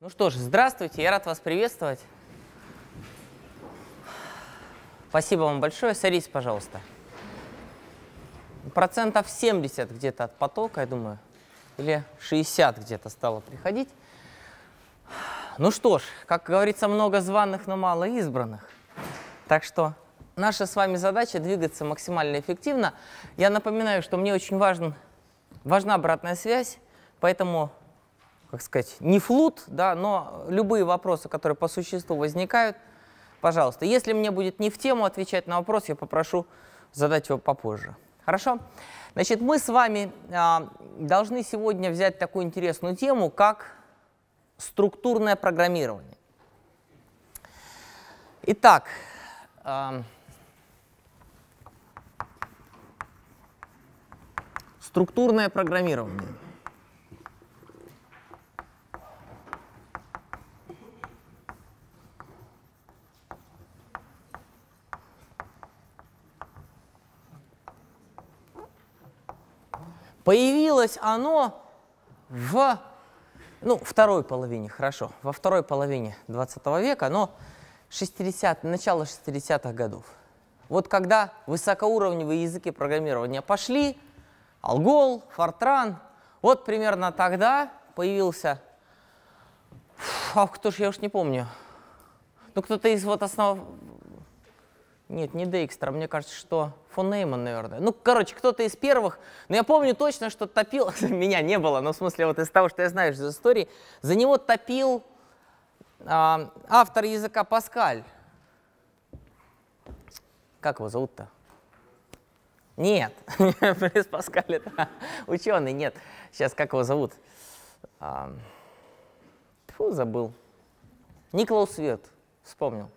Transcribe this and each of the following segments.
Ну что ж, здравствуйте, я рад вас приветствовать. Спасибо вам большое. Садитесь, пожалуйста. Процентов 70 где-то от потока, я думаю, или 60 где-то стало приходить. Ну что ж, как говорится, много званых, но мало избранных. Так что наша с вами задача двигаться максимально эффективно. Я напоминаю, что мне очень важен, важна обратная связь, поэтому как сказать, не флут, да, но любые вопросы, которые по существу возникают, пожалуйста. Если мне будет не в тему отвечать на вопрос, я попрошу задать его попозже. Хорошо? Значит, мы с вами а, должны сегодня взять такую интересную тему, как структурное программирование. Итак, а, структурное программирование – Появилось оно в ну, второй половине, хорошо, во второй половине 20 века, но 60, начало 60-х годов. Вот когда высокоуровневые языки программирования пошли, Алгол, Фортран, вот примерно тогда появился, а кто же, я уж не помню, ну кто-то из вот основ, нет, не Дейкстра, мне кажется, что фон Нейман, наверное. Ну, короче, кто-то из первых. Но я помню точно, что топил... Меня не было, но в смысле вот из того, что я знаю из истории. За него топил а, автор языка Паскаль. Как его зовут-то? Нет, Близ Паскаль это ученый, нет. Сейчас, как его зовут? А, фу, забыл. Никлаус Свет, вспомнил.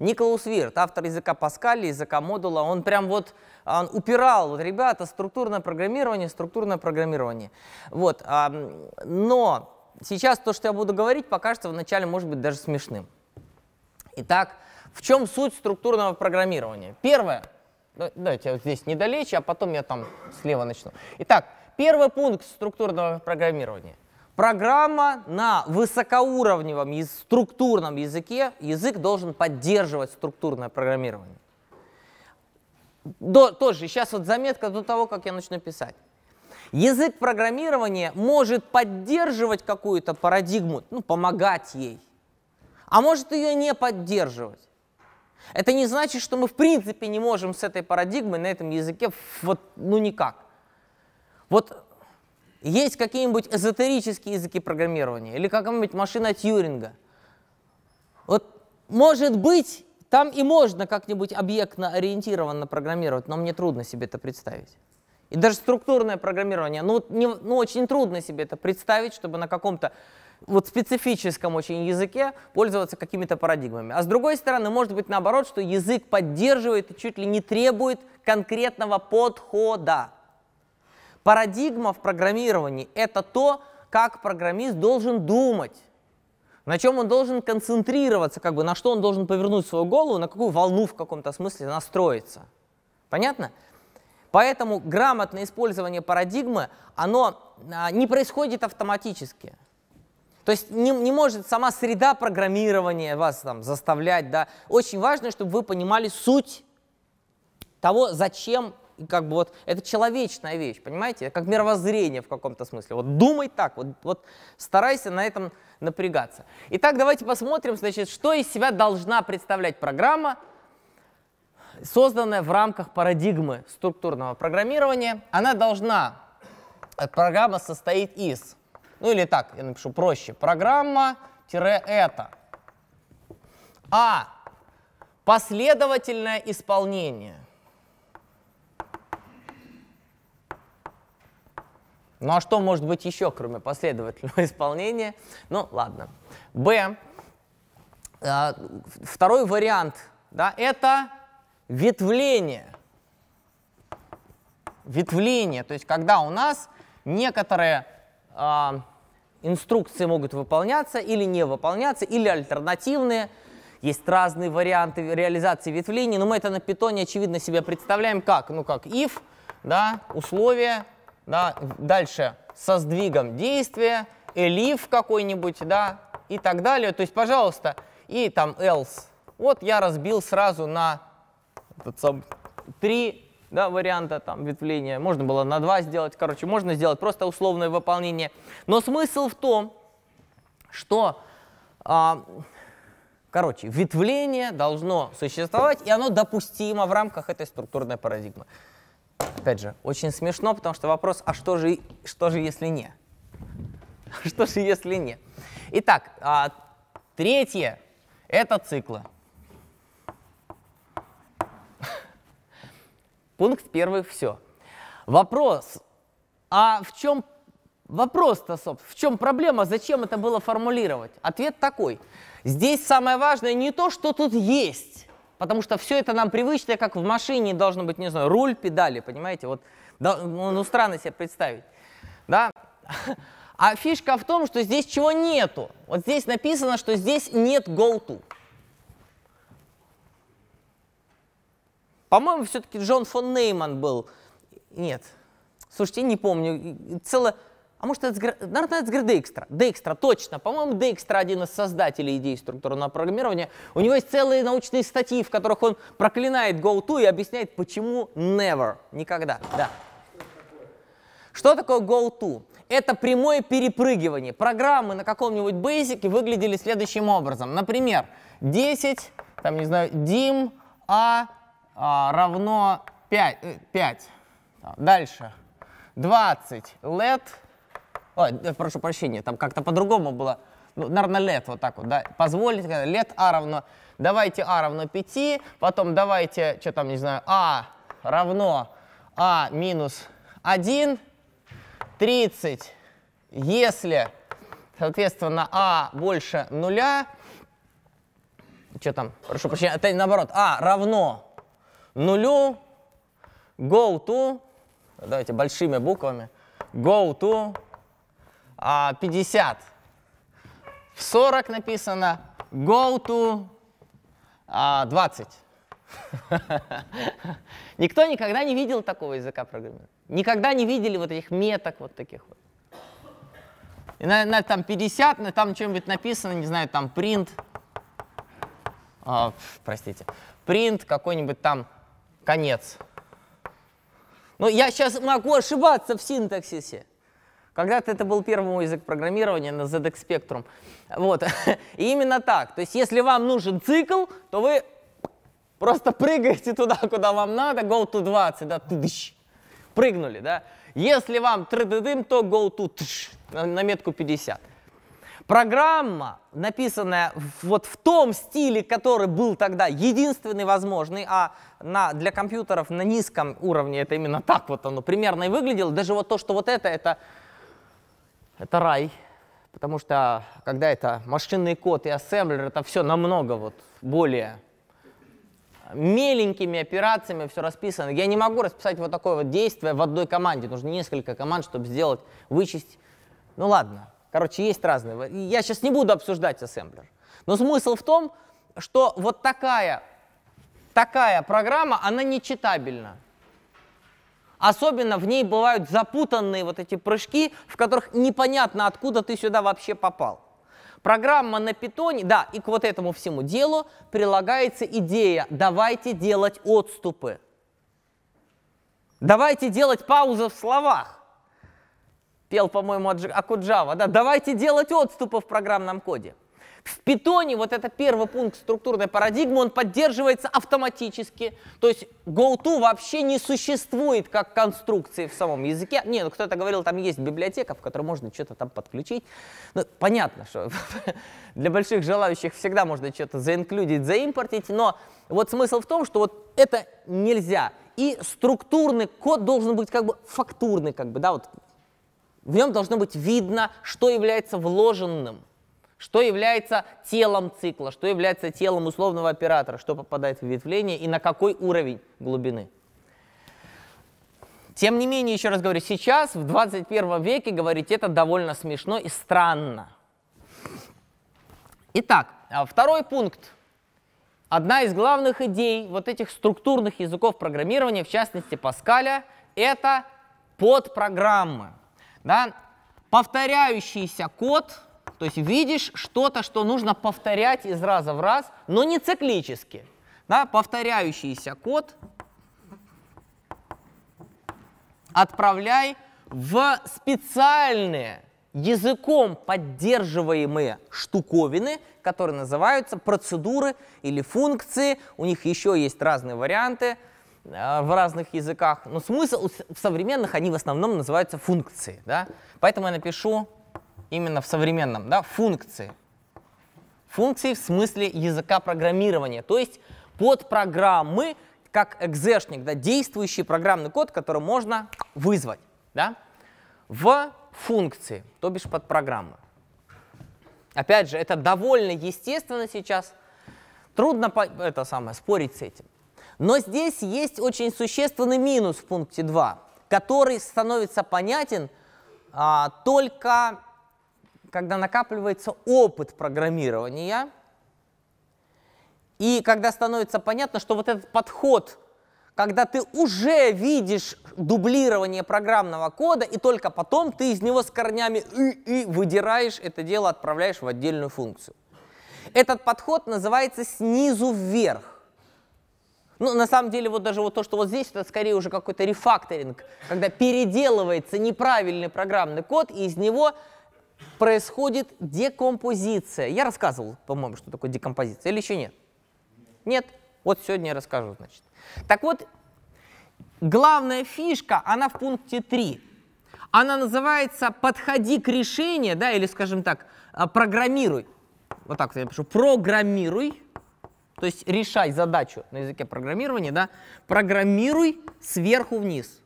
Николаус Вирт, автор языка Паскаля, языка модула, он прям вот он упирал, вот, ребята, структурное программирование, структурное программирование. Вот, а, но сейчас то, что я буду говорить, покажется вначале, может быть, даже смешным. Итак, в чем суть структурного программирования? Первое, давайте я вот здесь недалече, а потом я там слева начну. Итак, первый пункт структурного программирования Программа на высокоуровневом и структурном языке, язык должен поддерживать структурное программирование. До, тоже, сейчас вот заметка до того, как я начну писать. Язык программирования может поддерживать какую-то парадигму, ну, помогать ей, а может ее не поддерживать. Это не значит, что мы в принципе не можем с этой парадигмой на этом языке вот, ну никак. Вот есть какие-нибудь эзотерические языки программирования или какая-нибудь машина Тьюринга. Вот, может быть, там и можно как-нибудь объектно-ориентированно программировать, но мне трудно себе это представить. И даже структурное программирование, ну, не, ну очень трудно себе это представить, чтобы на каком-то вот специфическом очень языке пользоваться какими-то парадигмами. А с другой стороны, может быть наоборот, что язык поддерживает и чуть ли не требует конкретного подхода. Парадигма в программировании – это то, как программист должен думать, на чем он должен концентрироваться, как бы, на что он должен повернуть свою голову, на какую волну в каком-то смысле настроиться. Понятно? Поэтому грамотное использование парадигмы, оно а, не происходит автоматически. То есть не, не может сама среда программирования вас там заставлять. Да? Очень важно, чтобы вы понимали суть того, зачем как бы вот это человечная вещь, понимаете? Как мировоззрение в каком-то смысле. Вот думай так, вот, вот старайся на этом напрягаться. Итак, давайте посмотрим, значит, что из себя должна представлять программа, созданная в рамках парадигмы структурного программирования. Она должна, э, программа состоит из, ну или так, я напишу проще, программа-это. А. Последовательное исполнение – Ну а что может быть еще, кроме последовательного исполнения? Ну ладно. Б. А, второй вариант да, это ветвление. Ветвление, то есть когда у нас некоторые э, инструкции могут выполняться или не выполняться, или альтернативные. Есть разные варианты реализации ветвлений, но мы это на питоне, очевидно, себе представляем как? Ну, как if, да, условие, да, дальше со сдвигом действия, элиф какой-нибудь, да, и так далее. То есть, пожалуйста, и там else. Вот я разбил сразу на три да, варианта там, ветвления. Можно было на два сделать. Короче, можно сделать просто условное выполнение. Но смысл в том, что, а, короче, ветвление должно существовать, и оно допустимо в рамках этой структурной парадигмы. Опять же, очень смешно, потому что вопрос, а что же, что же если не? Что же если не? Итак, а, третье — это циклы. Пункт первый — все. Вопрос, а в чем вопрос-то, собственно, в чем проблема, зачем это было формулировать? Ответ такой. Здесь самое важное не то, что тут есть, Потому что все это нам привычно, как в машине должно быть, не знаю, руль, педали, понимаете? Вот, да, ну, ну странно себе представить. Да? А фишка в том, что здесь чего нету. Вот здесь написано, что здесь нет go to. По-моему, все-таки Джон фон Нейман был. Нет. Слушайте, не помню. Целое а может, это, наверное, это Декстра. Декстра, точно. По-моему, Декстра один из создателей идеи структурного программирования. У него есть целые научные статьи, в которых он проклинает GoTo и объясняет, почему never, никогда. Да. Что такое GoTo? Это прямое перепрыгивание. Программы на каком-нибудь Basic выглядели следующим образом. Например, 10, там, не знаю, dim a, а, а равно 5. 5. Э, дальше. 20 let Ой, э, прошу прощения, там как-то по-другому было. Ну, наверное, лет вот так вот, да. Позволить, э, лет а равно, давайте а равно 5, потом давайте, что там, не знаю, а равно а минус 1, 30, если, соответственно, а больше нуля, что там, прошу прощения, это наоборот, а равно нулю, go to, давайте большими буквами, go to а, 50. В 40 написано go to а, 20. Никто никогда не видел такого языка программирования. Никогда не видели вот этих меток вот таких вот. И на, на там 50, на, там чем-нибудь написано, не знаю, там print, а, простите, print какой-нибудь там конец. Но ну, я сейчас могу ошибаться в синтаксисе. Когда-то это был первый язык программирования на ZX Spectrum. Вот. И именно так. То есть если вам нужен цикл, то вы просто прыгаете туда, куда вам надо, go to 20, да, тыдыщ. Прыгнули, да. Если вам трыдыдым, то go to тыш, на метку 50. Программа, написанная вот в том стиле, который был тогда единственный возможный, а на, для компьютеров на низком уровне это именно так вот оно примерно и выглядело, даже вот то, что вот это, это это рай, потому что когда это машинный код и ассемблер, это все намного вот более меленькими операциями все расписано. Я не могу расписать вот такое вот действие в одной команде. Нужно несколько команд, чтобы сделать, вычесть. Ну ладно. Короче, есть разные. Я сейчас не буду обсуждать ассемблер. Но смысл в том, что вот такая, такая программа, она нечитабельна. Особенно в ней бывают запутанные вот эти прыжки, в которых непонятно, откуда ты сюда вообще попал. Программа на питоне, да, и к вот этому всему делу прилагается идея «давайте делать отступы». Давайте делать паузу в словах. Пел, по-моему, Акуджава, да, давайте делать отступы в программном коде. В питоне вот это первый пункт структурной парадигмы, он поддерживается автоматически. То есть GoTo вообще не существует как конструкции в самом языке. Не, ну кто-то говорил, там есть библиотека, в которой можно что-то там подключить. Ну, понятно, что для больших желающих всегда можно что-то заинклюдить, заимпортить, но вот смысл в том, что вот это нельзя. И структурный код должен быть как бы фактурный, как бы, да, вот в нем должно быть видно, что является вложенным что является телом цикла, что является телом условного оператора, что попадает в ветвление и на какой уровень глубины. Тем не менее, еще раз говорю, сейчас, в 21 веке, говорить это довольно смешно и странно. Итак, а, второй пункт. Одна из главных идей вот этих структурных языков программирования, в частности Паскаля, это подпрограммы. Да? Повторяющийся код то есть видишь что-то, что нужно повторять из раза в раз, но не циклически. Да? Повторяющийся код отправляй в специальные языком поддерживаемые штуковины, которые называются процедуры или функции. У них еще есть разные варианты э, в разных языках, но смысл в современных они в основном называются функции. Да? Поэтому я напишу именно в современном, да, функции. Функции в смысле языка программирования, то есть под программы как экзешник, да, действующий программный код, который можно вызвать, да, в функции, то бишь под программы. Опять же, это довольно естественно сейчас, трудно по, это самое, спорить с этим. Но здесь есть очень существенный минус в пункте 2, который становится понятен а, только когда накапливается опыт программирования, и когда становится понятно, что вот этот подход, когда ты уже видишь дублирование программного кода, и только потом ты из него с корнями и, и выдираешь это дело, отправляешь в отдельную функцию. Этот подход называется снизу вверх. Ну, на самом деле, вот даже вот то, что вот здесь, это скорее уже какой-то рефакторинг, когда переделывается неправильный программный код, и из него происходит декомпозиция. Я рассказывал, по-моему, что такое декомпозиция, или еще нет? Нет? Вот сегодня я расскажу, значит. Так вот, главная фишка, она в пункте 3. Она называется «подходи к решению», да, или, скажем так, э, «программируй». Вот так я пишу «программируй», то есть решай задачу на языке программирования, да, «программируй сверху вниз».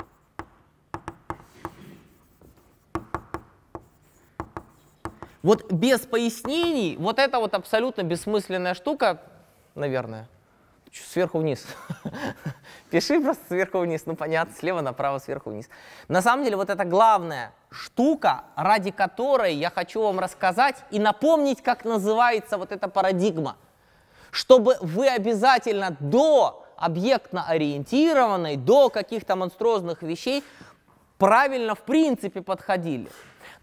Вот без пояснений, вот это вот абсолютно бессмысленная штука, наверное, сверху вниз. Пиши просто сверху вниз, ну понятно, слева направо, сверху вниз. На самом деле вот это главная штука, ради которой я хочу вам рассказать и напомнить, как называется вот эта парадигма. Чтобы вы обязательно до объектно ориентированной, до каких-то монструозных вещей правильно в принципе подходили.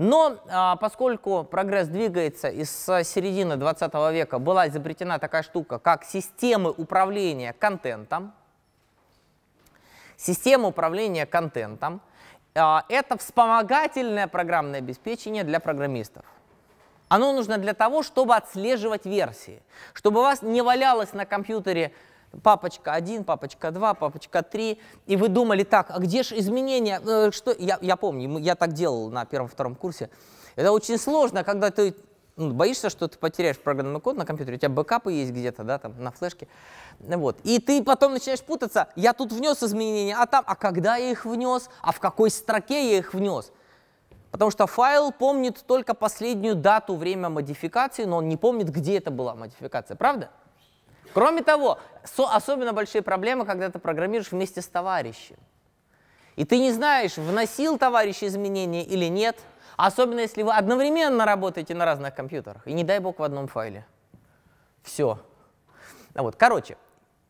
Но а, поскольку прогресс двигается, и с а, середины 20 века была изобретена такая штука, как системы управления контентом, система управления контентом, а, это вспомогательное программное обеспечение для программистов. Оно нужно для того, чтобы отслеживать версии, чтобы у вас не валялось на компьютере папочка 1, папочка 2, папочка 3, и вы думали, так, а где же изменения? Э, что? Я, я помню, я так делал на первом-втором курсе. Это очень сложно, когда ты ну, боишься, что ты потеряешь программный код на компьютере, у тебя бэкапы есть где-то, да, там, на флешке, вот, и ты потом начинаешь путаться, я тут внес изменения, а там, а когда я их внес, а в какой строке я их внес, Потому что файл помнит только последнюю дату, время модификации, но он не помнит, где это была модификация, правда? Кроме того, со, особенно большие проблемы, когда ты программируешь вместе с товарищем. И ты не знаешь, вносил товарищ изменения или нет, особенно если вы одновременно работаете на разных компьютерах, и не дай бог в одном файле. Все. А вот, короче,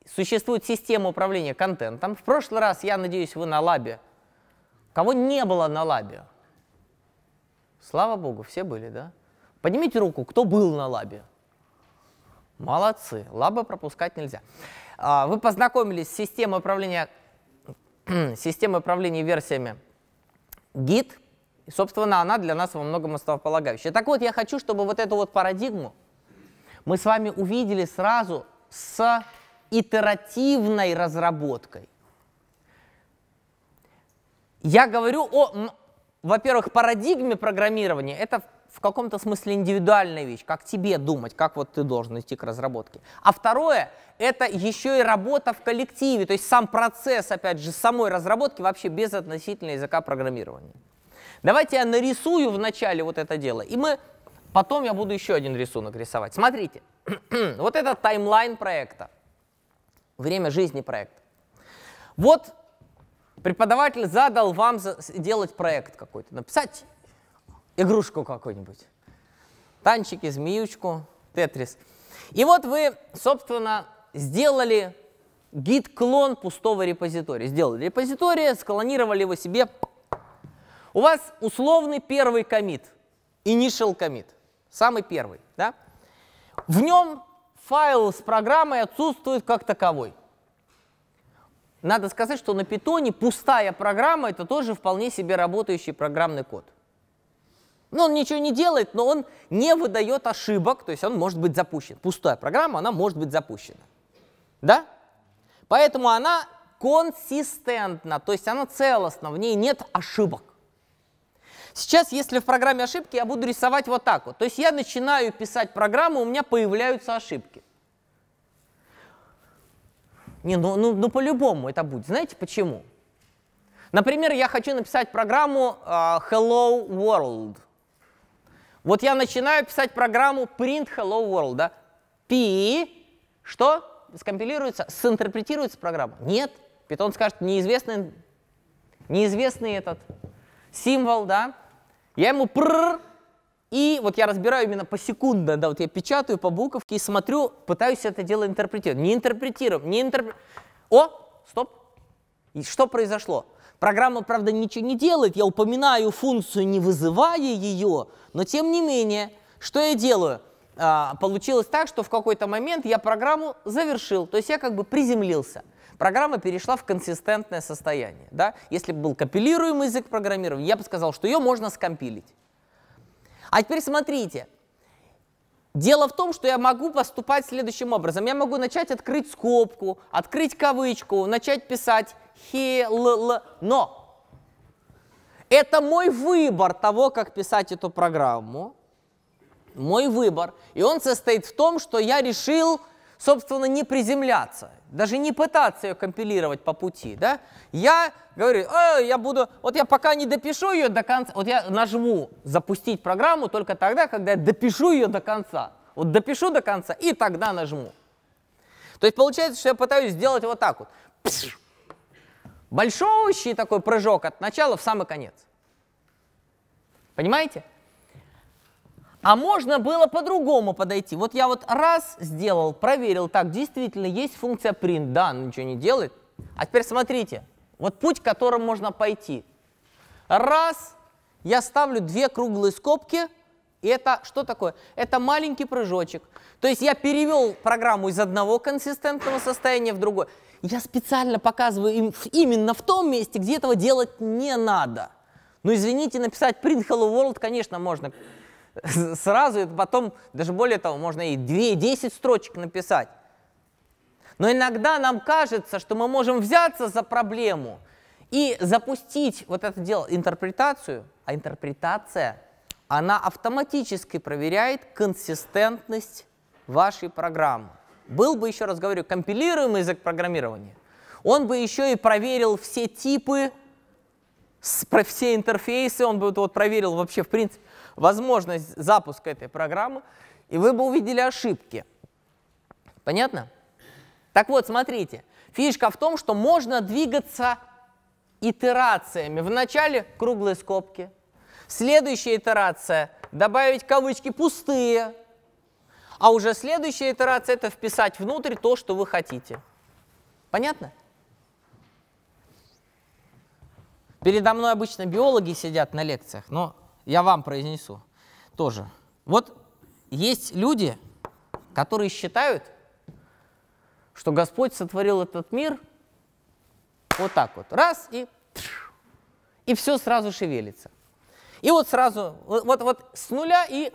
существует система управления контентом. В прошлый раз, я надеюсь, вы на лабе. Кого не было на лабе? Слава богу, все были, да? Поднимите руку, кто был на лабе? Молодцы, лабы пропускать нельзя. А, вы познакомились с системой управления, системой управления версиями Git. И, собственно, она для нас во многом основополагающая. Так вот, я хочу, чтобы вот эту вот парадигму мы с вами увидели сразу с итеративной разработкой. Я говорю о, во-первых, парадигме программирования. Это в каком-то смысле индивидуальная вещь, как тебе думать, как вот ты должен идти к разработке. А второе, это еще и работа в коллективе, то есть сам процесс, опять же, самой разработки вообще без относительно языка программирования. Давайте я нарисую вначале вот это дело, и мы потом я буду еще один рисунок рисовать. Смотрите, вот это таймлайн проекта, время жизни проекта. Вот преподаватель задал вам делать проект какой-то, написать игрушку какую-нибудь. Танчики, змеючку, тетрис. И вот вы, собственно, сделали гид-клон пустого репозитория. Сделали репозитория склонировали его себе. У вас условный первый комит, initial комит, самый первый. Да? В нем файл с программой отсутствует как таковой. Надо сказать, что на питоне пустая программа – это тоже вполне себе работающий программный код. Но ну, он ничего не делает, но он не выдает ошибок, то есть он может быть запущен. Пустая программа, она может быть запущена. Да? Поэтому она консистентна, то есть она целостна, в ней нет ошибок. Сейчас, если в программе ошибки, я буду рисовать вот так вот. То есть я начинаю писать программу, у меня появляются ошибки. Не, ну, ну, ну по-любому это будет. Знаете почему? Например, я хочу написать программу uh, Hello World – вот я начинаю писать программу print hello world, да? P, что? Скомпилируется, синтерпретируется программа? Нет. Питон скажет, неизвестный, неизвестный этот символ, да? Я ему пр и вот я разбираю именно по посекундно, да, вот я печатаю по буковке и смотрю, пытаюсь это дело интерпретировать. Не интерпретируем, не интерпретируем. О, стоп, и что произошло? Программа, правда, ничего не делает, я упоминаю функцию, не вызывая ее, но тем не менее, что я делаю? А, получилось так, что в какой-то момент я программу завершил, то есть я как бы приземлился. Программа перешла в консистентное состояние. Да? Если бы был компилируемый язык программирования, я бы сказал, что ее можно скомпилить. А теперь смотрите, Дело в том, что я могу поступать следующим образом. Я могу начать открыть скобку, открыть кавычку, начать писать хи но это мой выбор того, как писать эту программу. Мой выбор. И он состоит в том, что я решил собственно, не приземляться, даже не пытаться ее компилировать по пути, да? Я говорю, э, я буду, вот я пока не допишу ее до конца, вот я нажму запустить программу только тогда, когда я допишу ее до конца. Вот допишу до конца и тогда нажму. То есть получается, что я пытаюсь сделать вот так вот. большой Большущий такой прыжок от начала в самый конец. Понимаете? А можно было по-другому подойти. Вот я вот раз сделал, проверил, так, действительно есть функция print, да, она ничего не делает. А теперь смотрите, вот путь, которым можно пойти. Раз, я ставлю две круглые скобки, и это что такое? Это маленький прыжочек. То есть я перевел программу из одного консистентного состояния в другое. Я специально показываю им именно в том месте, где этого делать не надо. Ну, извините, написать print hello world, конечно, можно. сразу, и потом, даже более того, можно и 2-10 строчек написать. Но иногда нам кажется, что мы можем взяться за проблему и запустить вот это дело, интерпретацию, а интерпретация, она автоматически проверяет консистентность вашей программы. Был бы, еще раз говорю, компилируемый язык программирования, он бы еще и проверил все типы, все интерфейсы, он бы вот проверил вообще в принципе, возможность запуска этой программы, и вы бы увидели ошибки. Понятно? Так вот, смотрите, фишка в том, что можно двигаться итерациями. Вначале круглые скобки, следующая итерация – добавить кавычки пустые, а уже следующая итерация – это вписать внутрь то, что вы хотите. Понятно? Передо мной обычно биологи сидят на лекциях, но я вам произнесу тоже. Вот есть люди, которые считают, что Господь сотворил этот мир вот так вот. Раз и... И все сразу шевелится. И вот сразу, вот, вот, с нуля и...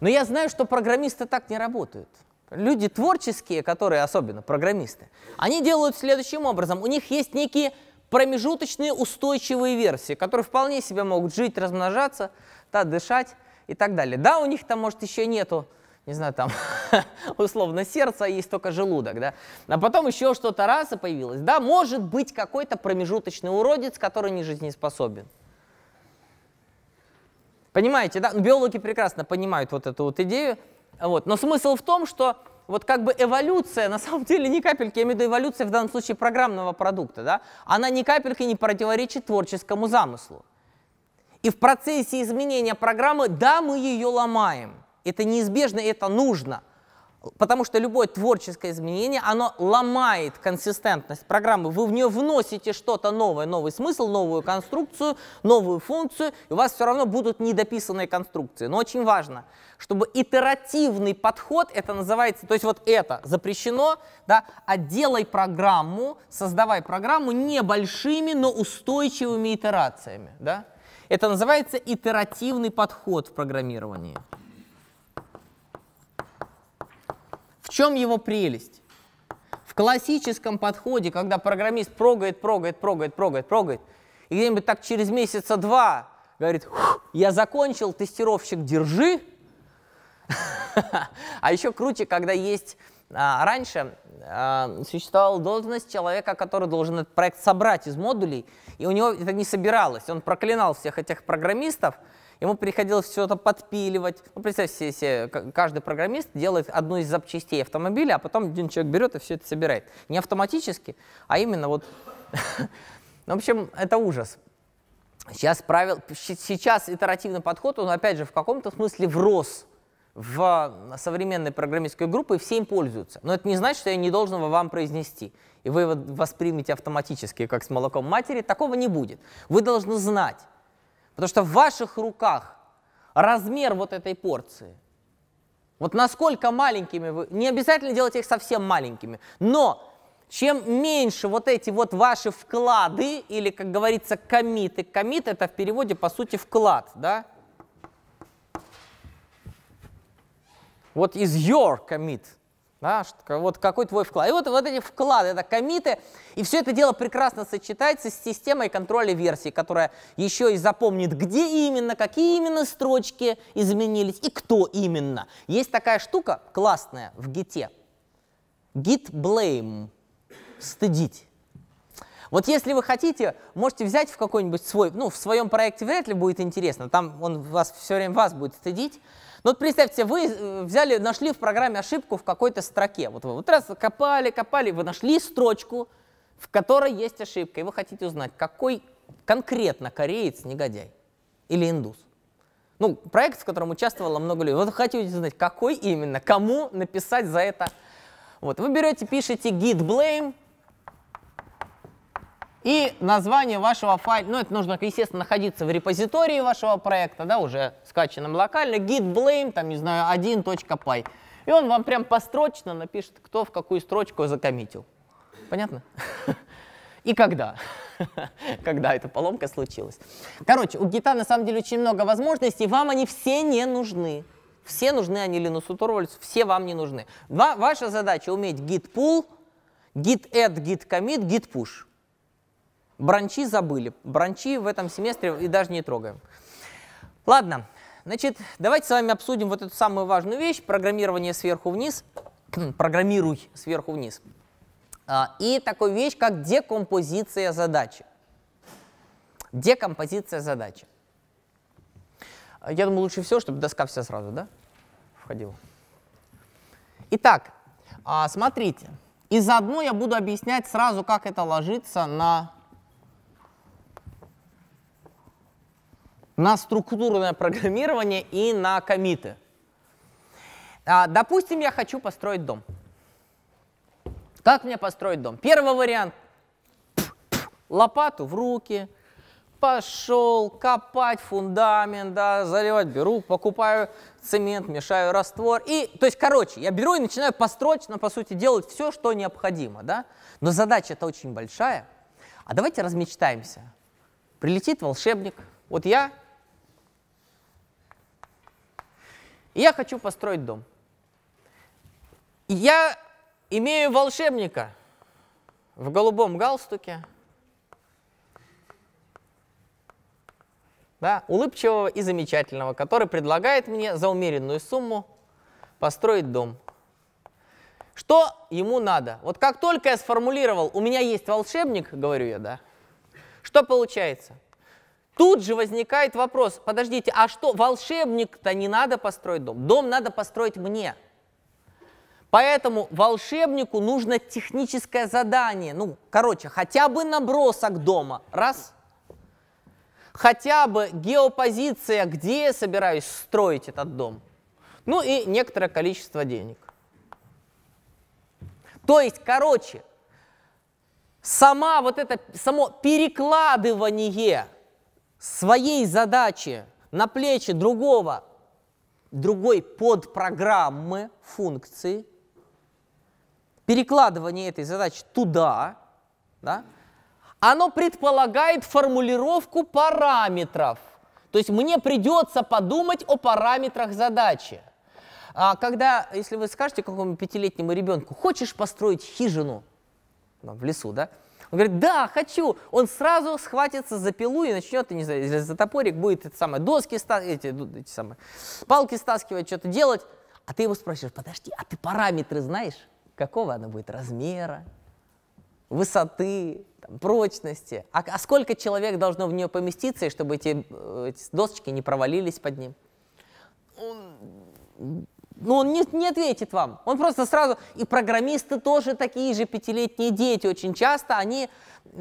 Но я знаю, что программисты так не работают. Люди творческие, которые особенно программисты, они делают следующим образом. У них есть некие промежуточные устойчивые версии, которые вполне себе могут жить, размножаться, да, дышать и так далее. Да, у них там, может, еще нету, не знаю, там, условно, сердца, есть только желудок, да. А потом еще что-то раз и появилось. Да, может быть какой-то промежуточный уродец, который не жизнеспособен. Понимаете, да? Биологи прекрасно понимают вот эту вот идею. Вот. Но смысл в том, что вот как бы эволюция, на самом деле ни капельки, я имею в виду эволюция в данном случае программного продукта, да, она ни капельки не противоречит творческому замыслу. И в процессе изменения программы, да, мы ее ломаем. Это неизбежно, это нужно – Потому что любое творческое изменение, оно ломает консистентность программы. Вы в нее вносите что-то новое, новый смысл, новую конструкцию, новую функцию, и у вас все равно будут недописанные конструкции. Но очень важно, чтобы итеративный подход, это называется, то есть вот это запрещено, да, а делай программу, создавай программу небольшими, но устойчивыми итерациями. Да? Это называется итеративный подход в программировании. В чем его прелесть? В классическом подходе, когда программист прогает, прогает, прогает, прогает, прогает, и где-нибудь так через месяца два говорит, я закончил, тестировщик, держи. А еще круче, когда есть... А, раньше а, существовала должность человека, который должен этот проект собрать из модулей, и у него это не собиралось. Он проклинал всех этих программистов, ему приходилось все это подпиливать. Ну, представьте себе, каждый программист делает одну из запчастей автомобиля, а потом один человек берет и все это собирает. Не автоматически, а именно вот... Ну, в общем, это ужас. Сейчас, правил, сейчас итеративный подход, он опять же в каком-то смысле врос в современной программистской группы, и все им пользуются. Но это не значит, что я не должен его вам произнести. И вы его воспримете автоматически, как с молоком матери. Такого не будет. Вы должны знать, Потому что в ваших руках размер вот этой порции. Вот насколько маленькими вы... Не обязательно делать их совсем маленькими, но чем меньше вот эти вот ваши вклады, или, как говорится, комиты, комит это в переводе, по сути, вклад, да? What is your commit? Да, что, вот какой твой вклад. И вот, вот эти вклады, это комиты. И все это дело прекрасно сочетается с системой контроля версий, которая еще и запомнит, где именно, какие именно строчки изменились и кто именно. Есть такая штука классная в гите. Git blame. Стыдить. Вот если вы хотите, можете взять в какой-нибудь свой, ну, в своем проекте вряд ли будет интересно, там он вас все время вас будет стыдить, ну вот представьте, вы э, взяли, нашли в программе ошибку в какой-то строке. Вот вы вот раз копали, копали, вы нашли строчку, в которой есть ошибка, и вы хотите узнать, какой конкретно кореец негодяй или индус. Ну, проект, в котором участвовало много людей. Вот вы хотите узнать, какой именно, кому написать за это. Вот, вы берете, пишете git blame, и название вашего файла. Ну, это нужно, естественно, находиться в репозитории вашего проекта, да, уже скачанном локально, git blame, там, не знаю, 1.py. И он вам прям построчно напишет, кто в какую строчку закоммитил. Понятно? И когда? когда эта поломка случилась. Короче, у гита на самом деле очень много возможностей, вам они все не нужны. Все нужны они Linux Torvalds, все вам не нужны. Ва ваша задача уметь git pull, git add, git commit, git push. Бранчи забыли. Бранчи в этом семестре и даже не трогаем. Ладно, значит, давайте с вами обсудим вот эту самую важную вещь, программирование сверху вниз. Программируй сверху вниз. А, и такую вещь, как декомпозиция задачи. Декомпозиция задачи. А, я думаю, лучше всего, чтобы доска вся сразу, да, входила. Итак, а, смотрите. И заодно я буду объяснять сразу, как это ложится на на структурное программирование и на комиты. А, допустим, я хочу построить дом. Как мне построить дом? Первый вариант. Лопату в руки, пошел копать фундамент, да, заливать, беру, покупаю цемент, мешаю раствор. И, то есть, короче, я беру и начинаю построчно, по сути, делать все, что необходимо, да. Но задача-то очень большая. А давайте размечтаемся. Прилетит волшебник. Вот я я хочу построить дом. я имею волшебника в голубом галстуке, да, улыбчивого и замечательного, который предлагает мне за умеренную сумму построить дом. Что ему надо? Вот как только я сформулировал, у меня есть волшебник, говорю я, да, что получается? Тут же возникает вопрос, подождите, а что, волшебник-то не надо построить дом, дом надо построить мне. Поэтому волшебнику нужно техническое задание, ну, короче, хотя бы набросок дома, раз. Хотя бы геопозиция, где я собираюсь строить этот дом. Ну и некоторое количество денег. То есть, короче, сама вот это, само перекладывание своей задачи на плечи другого, другой подпрограммы функции, перекладывание этой задачи туда, да, оно предполагает формулировку параметров. То есть мне придется подумать о параметрах задачи. А когда, если вы скажете какому-нибудь пятилетнему ребенку, хочешь построить хижину в лесу, да, он говорит, да, хочу. Он сразу схватится за пилу и начнет, не знаю, за топорик будет это самое, доски, эти, ну, эти самые, палки стаскивать, что-то делать. А ты его спрашиваешь, подожди, а ты параметры знаешь? Какого она будет размера, высоты, там, прочности? А, а сколько человек должно в нее поместиться, чтобы эти, э, эти досочки не провалились под ним? но ну, он не, не ответит вам. Он просто сразу... И программисты тоже такие же пятилетние дети. Очень часто они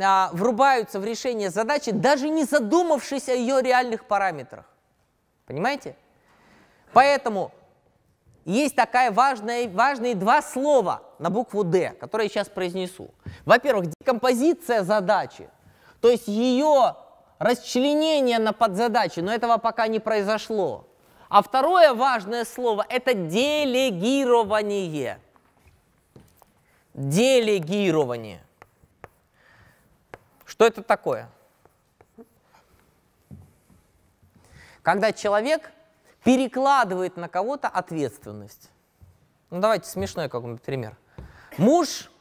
а, врубаются в решение задачи, даже не задумавшись о ее реальных параметрах. Понимаете? Поэтому есть такая важная, важные два слова на букву «Д», которые я сейчас произнесу. Во-первых, декомпозиция задачи, то есть ее расчленение на подзадачи, но этого пока не произошло. А второе важное слово – это делегирование. Делегирование. Что это такое? Когда человек перекладывает на кого-то ответственность. Ну, давайте смешной какой-нибудь пример. Муж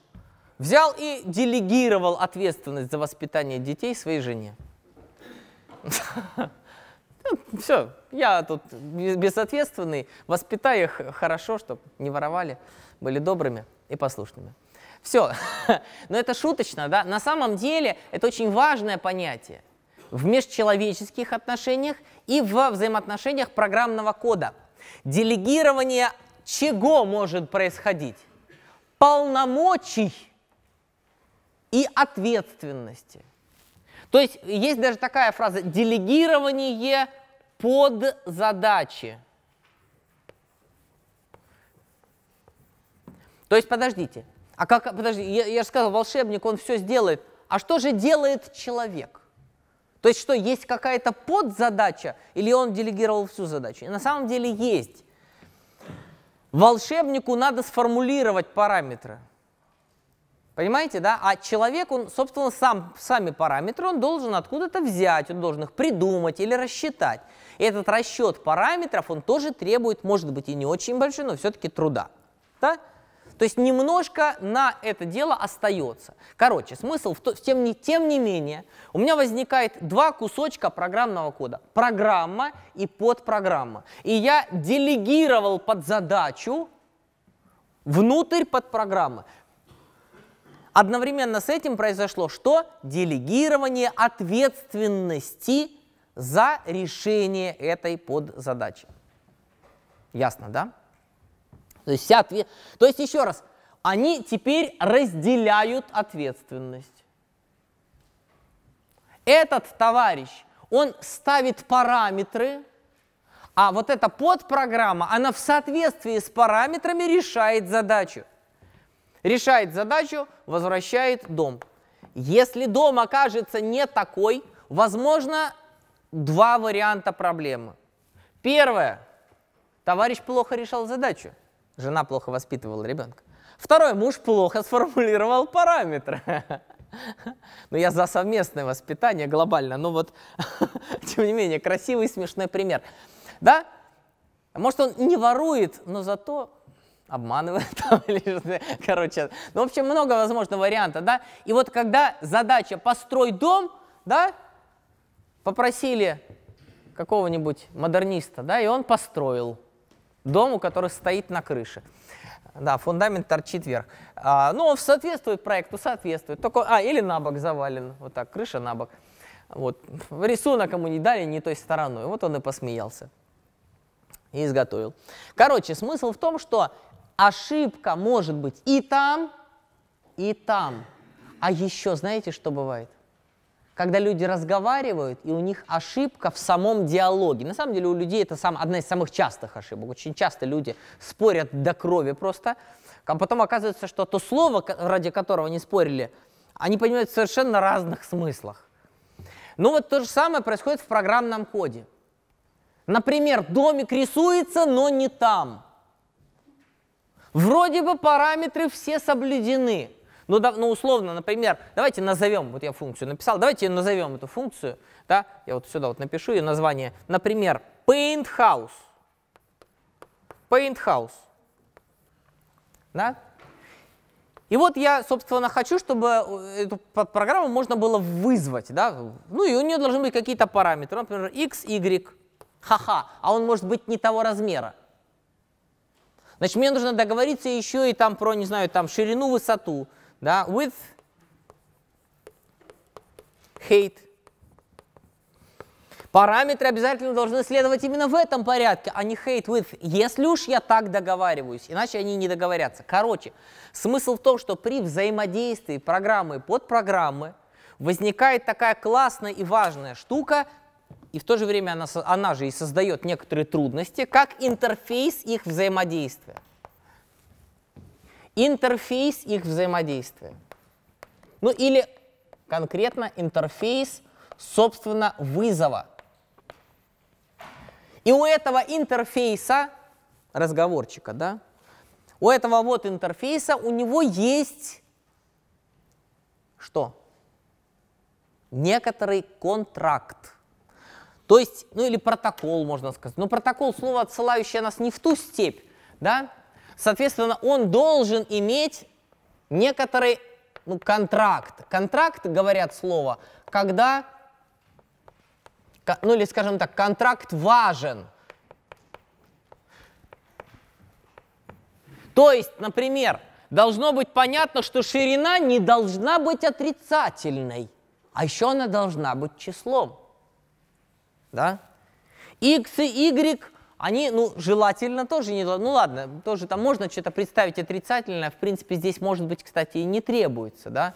взял и делегировал ответственность за воспитание детей своей жене. Все, я тут безответственный, воспитаю их хорошо, чтобы не воровали, были добрыми и послушными. Все, но это шуточно, да? На самом деле это очень важное понятие в межчеловеческих отношениях и в взаимоотношениях программного кода. Делегирование чего может происходить? Полномочий и ответственности. То есть есть даже такая фраза «делегирование подзадачи. То есть, подождите, а как, подожди, я, я же сказал, волшебник, он все сделает. А что же делает человек? То есть что, есть какая-то подзадача, или он делегировал всю задачу? И на самом деле есть. Волшебнику надо сформулировать параметры. Понимаете, да? А человек, он, собственно, сам, сами параметры он должен откуда-то взять, он должен их придумать или рассчитать этот расчет параметров, он тоже требует, может быть, и не очень большой, но все-таки труда. Да? То есть немножко на это дело остается. Короче, смысл в том, тем не, тем не менее, у меня возникает два кусочка программного кода. Программа и подпрограмма. И я делегировал под задачу внутрь подпрограммы. Одновременно с этим произошло что? Делегирование ответственности за решение этой подзадачи. Ясно, да? То есть, вся ответ... То есть еще раз, они теперь разделяют ответственность. Этот товарищ, он ставит параметры, а вот эта подпрограмма, она в соответствии с параметрами решает задачу. Решает задачу, возвращает дом. Если дом окажется не такой, возможно, два варианта проблемы. Первое. Товарищ плохо решал задачу. Жена плохо воспитывала ребенка. Второе. Муж плохо сформулировал параметры. Ну, я за совместное воспитание глобально, но вот, тем не менее, красивый и смешной пример. Да? Может, он не ворует, но зато обманывает. Короче, ну, в общем, много возможно вариантов, да? И вот когда задача «построй дом», да, попросили какого-нибудь модерниста, да, и он построил дому, который стоит на крыше. Да, фундамент торчит вверх. А, ну, он соответствует проекту, соответствует. Только, а, или на бок завален, вот так, крыша на бок. Вот, рисунок ему не дали не той стороной, вот он и посмеялся. И изготовил. Короче, смысл в том, что ошибка может быть и там, и там. А еще знаете, что бывает? когда люди разговаривают, и у них ошибка в самом диалоге. На самом деле у людей это сам, одна из самых частых ошибок. Очень часто люди спорят до крови просто, а потом оказывается, что то слово, ради которого они спорили, они понимают в совершенно разных смыслах. Ну вот то же самое происходит в программном коде. Например, домик рисуется, но не там. Вроде бы параметры все соблюдены – ну, да, ну, условно, например, давайте назовем, вот я функцию написал, давайте назовем эту функцию, да, я вот сюда вот напишу ее название, например, paint house. Paint house. Да? И вот я, собственно, хочу, чтобы э, эту программу можно было вызвать. Да? Ну и у нее должны быть какие-то параметры, например, x, y. Ха-ха, а он может быть не того размера. Значит, мне нужно договориться еще и там про, не знаю, там ширину, высоту да, with hate. Параметры обязательно должны следовать именно в этом порядке, а не hate with, если уж я так договариваюсь, иначе они не договорятся. Короче, смысл в том, что при взаимодействии программы и программы возникает такая классная и важная штука, и в то же время она, она же и создает некоторые трудности, как интерфейс их взаимодействия интерфейс их взаимодействия. Ну или конкретно интерфейс, собственно, вызова. И у этого интерфейса, разговорчика, да, у этого вот интерфейса, у него есть что? Некоторый контракт. То есть, ну или протокол, можно сказать. Но протокол, слово отсылающее нас не в ту степь, да? Соответственно, он должен иметь некоторый ну, контракт. Контракт, говорят слово, когда, ну или скажем так, контракт важен. То есть, например, должно быть понятно, что ширина не должна быть отрицательной, а еще она должна быть числом. Да? x и y они, ну, желательно тоже не... Ну, ладно, тоже там можно что-то представить отрицательное, в принципе, здесь, может быть, кстати, и не требуется, да.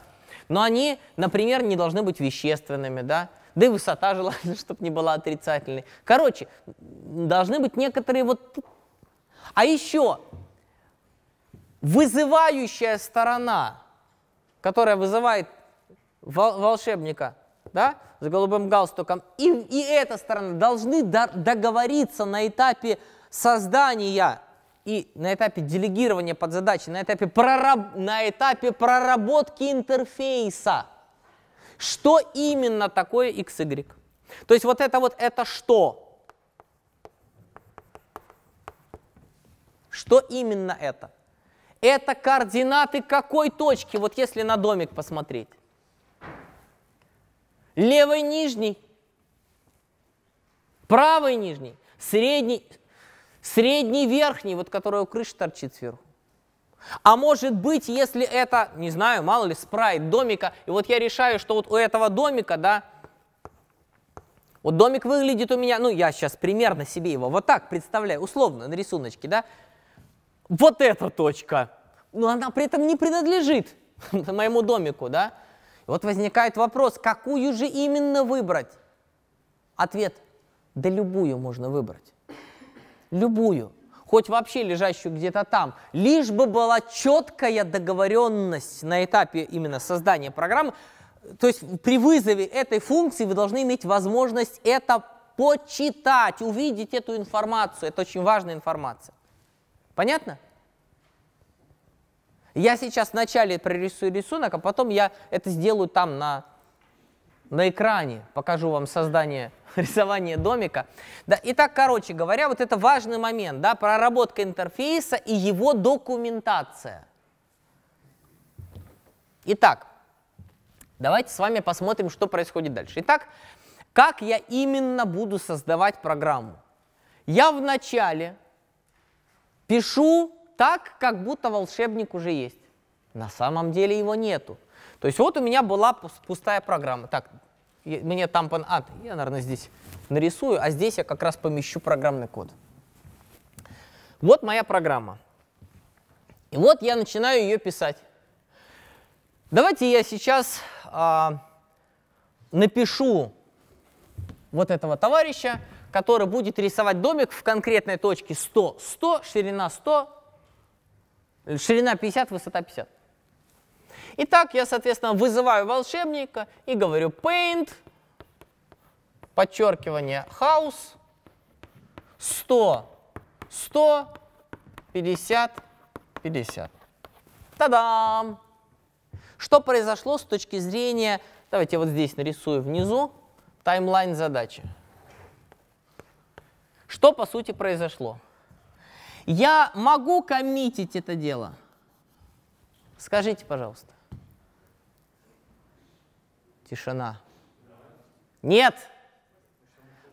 Но они, например, не должны быть вещественными, да, да и высота желательно, чтобы не была отрицательной. Короче, должны быть некоторые вот... А еще вызывающая сторона, которая вызывает волшебника – да, с голубым галстуком, и, и эта сторона должны до, договориться на этапе создания и на этапе делегирования под задачи, на этапе, прораб, на этапе проработки интерфейса. Что именно такое XY? То есть вот это вот это что? Что именно это? Это координаты какой точки? Вот если на домик посмотреть. Левый нижний, правый нижний, средний, средний верхний, вот который у крыши торчит сверху. А может быть, если это, не знаю, мало ли, спрайт домика, и вот я решаю, что вот у этого домика, да, вот домик выглядит у меня, ну, я сейчас примерно себе его вот так представляю, условно, на рисуночке, да, вот эта точка, но она при этом не принадлежит моему домику, да, вот возникает вопрос, какую же именно выбрать? Ответ – да любую можно выбрать. Любую, хоть вообще лежащую где-то там, лишь бы была четкая договоренность на этапе именно создания программы, то есть при вызове этой функции вы должны иметь возможность это почитать, увидеть эту информацию. Это очень важная информация. Понятно? Я сейчас вначале прорисую рисунок, а потом я это сделаю там на, на экране. Покажу вам создание, рисование домика. Да, итак, короче говоря, вот это важный момент, да, проработка интерфейса и его документация. Итак, давайте с вами посмотрим, что происходит дальше. Итак, как я именно буду создавать программу? Я вначале пишу так, как будто волшебник уже есть. На самом деле его нету. То есть вот у меня была пустая программа. Так, мне там... Пон... А, я, наверное, здесь нарисую, а здесь я как раз помещу программный код. Вот моя программа. И вот я начинаю ее писать. Давайте я сейчас а, напишу вот этого товарища, который будет рисовать домик в конкретной точке 100, 100, ширина 100, Ширина 50, высота 50. Итак, я, соответственно, вызываю волшебника и говорю paint, подчеркивание house, 100, 100, 50, 50. Та-дам! Что произошло с точки зрения, давайте я вот здесь нарисую внизу, таймлайн задачи. Что, по сути, произошло? Я могу коммитить это дело? Скажите, пожалуйста. Тишина. Нет.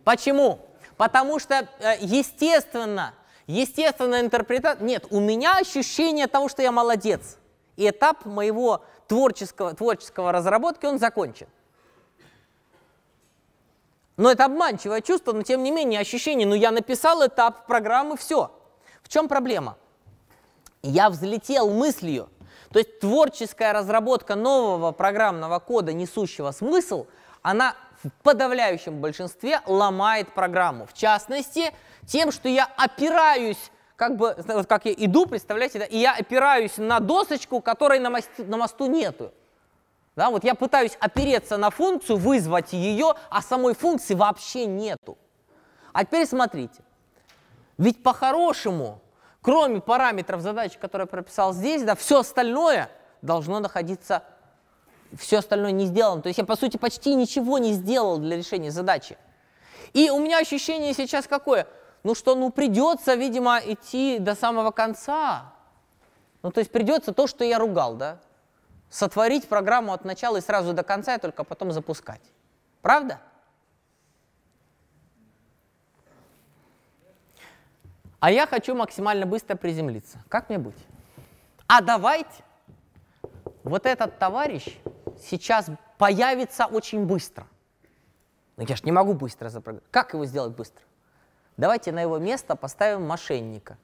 Почему? Потому что, э, естественно, естественно интерпретация... Нет, у меня ощущение того, что я молодец. И этап моего творческого, творческого разработки, он закончен. Но это обманчивое чувство, но тем не менее ощущение, ну я написал этап программы, все чем проблема? Я взлетел мыслью. То есть творческая разработка нового программного кода, несущего смысл, она в подавляющем большинстве ломает программу. В частности, тем, что я опираюсь как бы, вот как я иду, представляете, да, и я опираюсь на досочку, которой на, мосту, на мосту нету. Да, вот я пытаюсь опереться на функцию, вызвать ее, а самой функции вообще нету. А теперь смотрите. Ведь по-хорошему Кроме параметров задачи, которые я прописал здесь, да, все остальное должно находиться, все остальное не сделано. То есть я, по сути, почти ничего не сделал для решения задачи. И у меня ощущение сейчас какое? Ну что, ну придется, видимо, идти до самого конца. Ну то есть придется то, что я ругал, да? Сотворить программу от начала и сразу до конца, и только потом запускать. Правда? а я хочу максимально быстро приземлиться. Как мне быть? А давайте вот этот товарищ сейчас появится очень быстро. Но я же не могу быстро запрыгнуть. Как его сделать быстро? Давайте на его место поставим мошенника.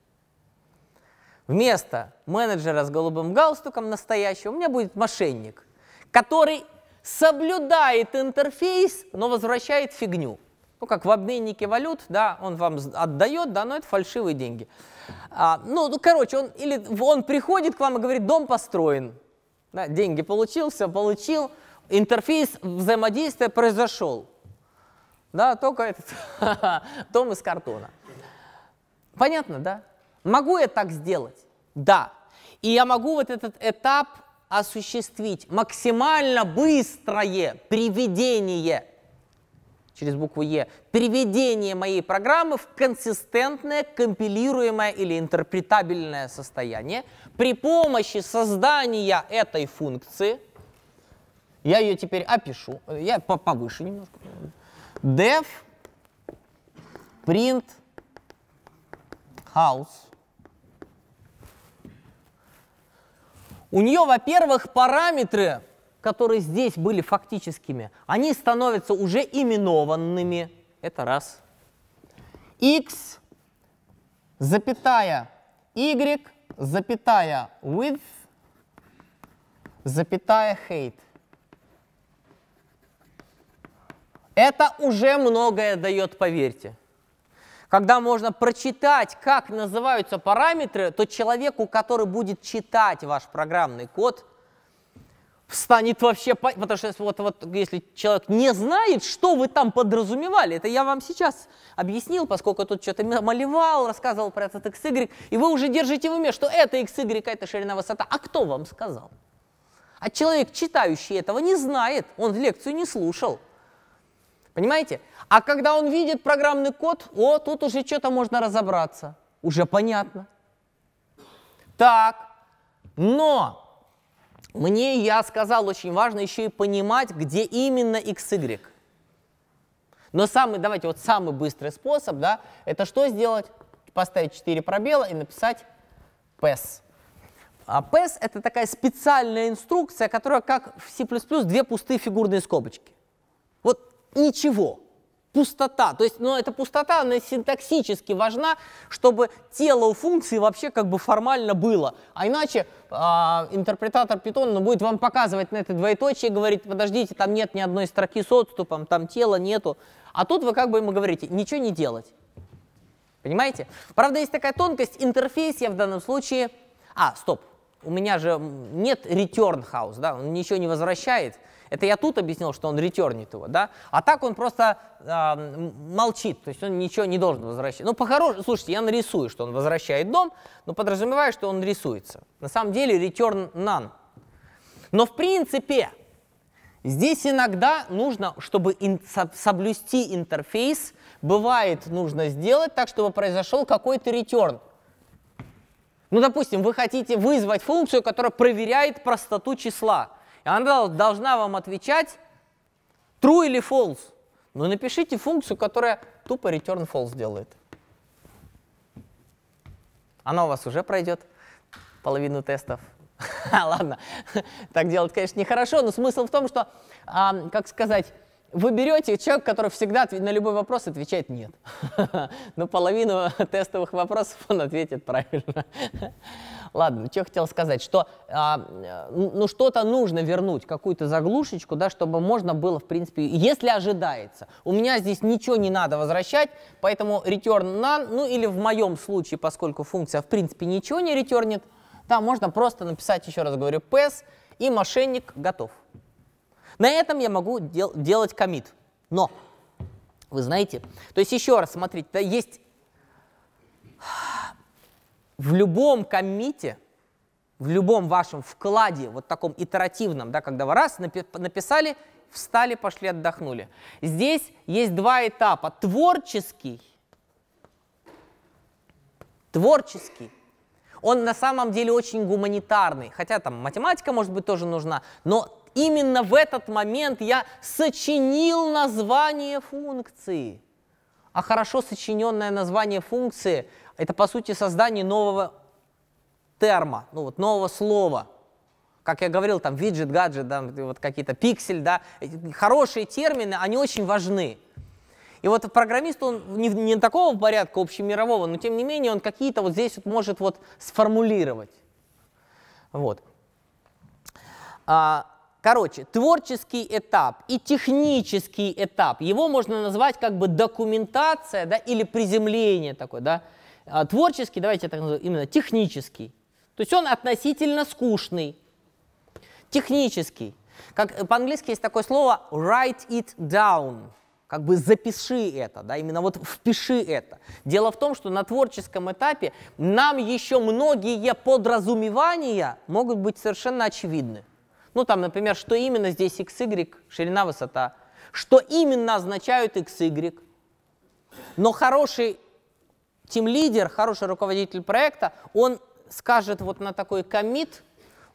Вместо менеджера с голубым галстуком настоящего у меня будет мошенник, который соблюдает интерфейс, но возвращает фигню ну, как в обменнике валют, да, он вам отдает, да, но это фальшивые деньги. А, ну, ну, короче, он, или он приходит к вам и говорит, дом построен, да, деньги получил, все получил, интерфейс взаимодействия произошел. Да, только этот дом из картона. Понятно, да? Могу я так сделать? Да. И я могу вот этот этап осуществить максимально быстрое приведение через букву Е, приведение моей программы в консистентное, компилируемое или интерпретабельное состояние при помощи создания этой функции. Я ее теперь опишу, я повыше немножко. Dev print house. У нее, во-первых, параметры которые здесь были фактическими, они становятся уже именованными. Это раз. x, запятая y, запятая with, запятая hate. Это уже многое дает, поверьте. Когда можно прочитать, как называются параметры, то человеку, который будет читать ваш программный код, станет вообще... Потому что вот, вот если человек не знает, что вы там подразумевали, это я вам сейчас объяснил, поскольку тут что-то малевал, рассказывал про этот XY, и вы уже держите в уме, что это XY, а это ширина, высота. А кто вам сказал? А человек, читающий этого, не знает, он лекцию не слушал. Понимаете? А когда он видит программный код, о, тут уже что-то можно разобраться. Уже понятно. Так, но мне, я сказал, очень важно еще и понимать, где именно x, y. Но самый, давайте, вот самый быстрый способ, да, это что сделать? Поставить 4 пробела и написать PES. А PES — это такая специальная инструкция, которая, как в C++, две пустые фигурные скобочки. Вот ничего пустота. То есть, ну, эта пустота, она синтаксически важна, чтобы тело у функции вообще как бы формально было. А иначе э, интерпретатор Python ну, будет вам показывать на это двоеточие, говорит, подождите, там нет ни одной строки с отступом, там тела нету. А тут вы как бы ему говорите, ничего не делать. Понимаете? Правда, есть такая тонкость, интерфейс я в данном случае... А, стоп, у меня же нет return house, да, он ничего не возвращает. Это я тут объяснил, что он ретернет его, да? А так он просто э, молчит, то есть он ничего не должен возвращать. Ну, по-хорошему, слушайте, я нарисую, что он возвращает дом, но подразумеваю, что он рисуется. На самом деле return none. Но в принципе, здесь иногда нужно, чтобы ин соблюсти интерфейс, бывает нужно сделать так, чтобы произошел какой-то return. Ну, допустим, вы хотите вызвать функцию, которая проверяет простоту числа. И она должна вам отвечать true или false. Но ну, напишите функцию, которая тупо return false делает. Она у вас уже пройдет половину тестов. Ладно, так делать, конечно, нехорошо, но смысл в том, что, а, как сказать, вы берете человека, который всегда на любой вопрос отвечает «нет». Но половину тестовых вопросов он ответит правильно. Ладно, ну, что хотел сказать, что а, ну, ну что-то нужно вернуть, какую-то заглушечку, да, чтобы можно было, в принципе, если ожидается. У меня здесь ничего не надо возвращать, поэтому return none, ну или в моем случае, поскольку функция, в принципе, ничего не ретернет, да, можно просто написать, еще раз говорю, pass, e и мошенник готов. На этом я могу дел делать комит. Но, вы знаете, то есть еще раз смотрите, да, есть в любом комите, в любом вашем вкладе, вот таком итеративном, да, когда вы раз напи написали, встали, пошли, отдохнули. Здесь есть два этапа. Творческий. Творческий. Он на самом деле очень гуманитарный, хотя там математика, может быть, тоже нужна, но именно в этот момент я сочинил название функции. А хорошо сочиненное название функции – это, по сути, создание нового терма, ну вот нового слова. Как я говорил, там виджет, гаджет, да, вот какие-то пиксель, да, э, хорошие термины, они очень важны. И вот программист, он не, не такого порядка общемирового, но тем не менее он какие-то вот здесь вот может вот сформулировать. Вот. А, Короче, творческий этап и технический этап, его можно назвать как бы документация да, или приземление такое. Да? А, творческий, давайте я так назову, именно технический. То есть он относительно скучный, технический. Как по-английски есть такое слово write it down, как бы запиши это, да, именно вот впиши это. Дело в том, что на творческом этапе нам еще многие подразумевания могут быть совершенно очевидны. Ну, там, например, что именно здесь x y, ширина, высота. Что именно означают x y. Но хороший тим-лидер, хороший руководитель проекта, он скажет вот на такой комит,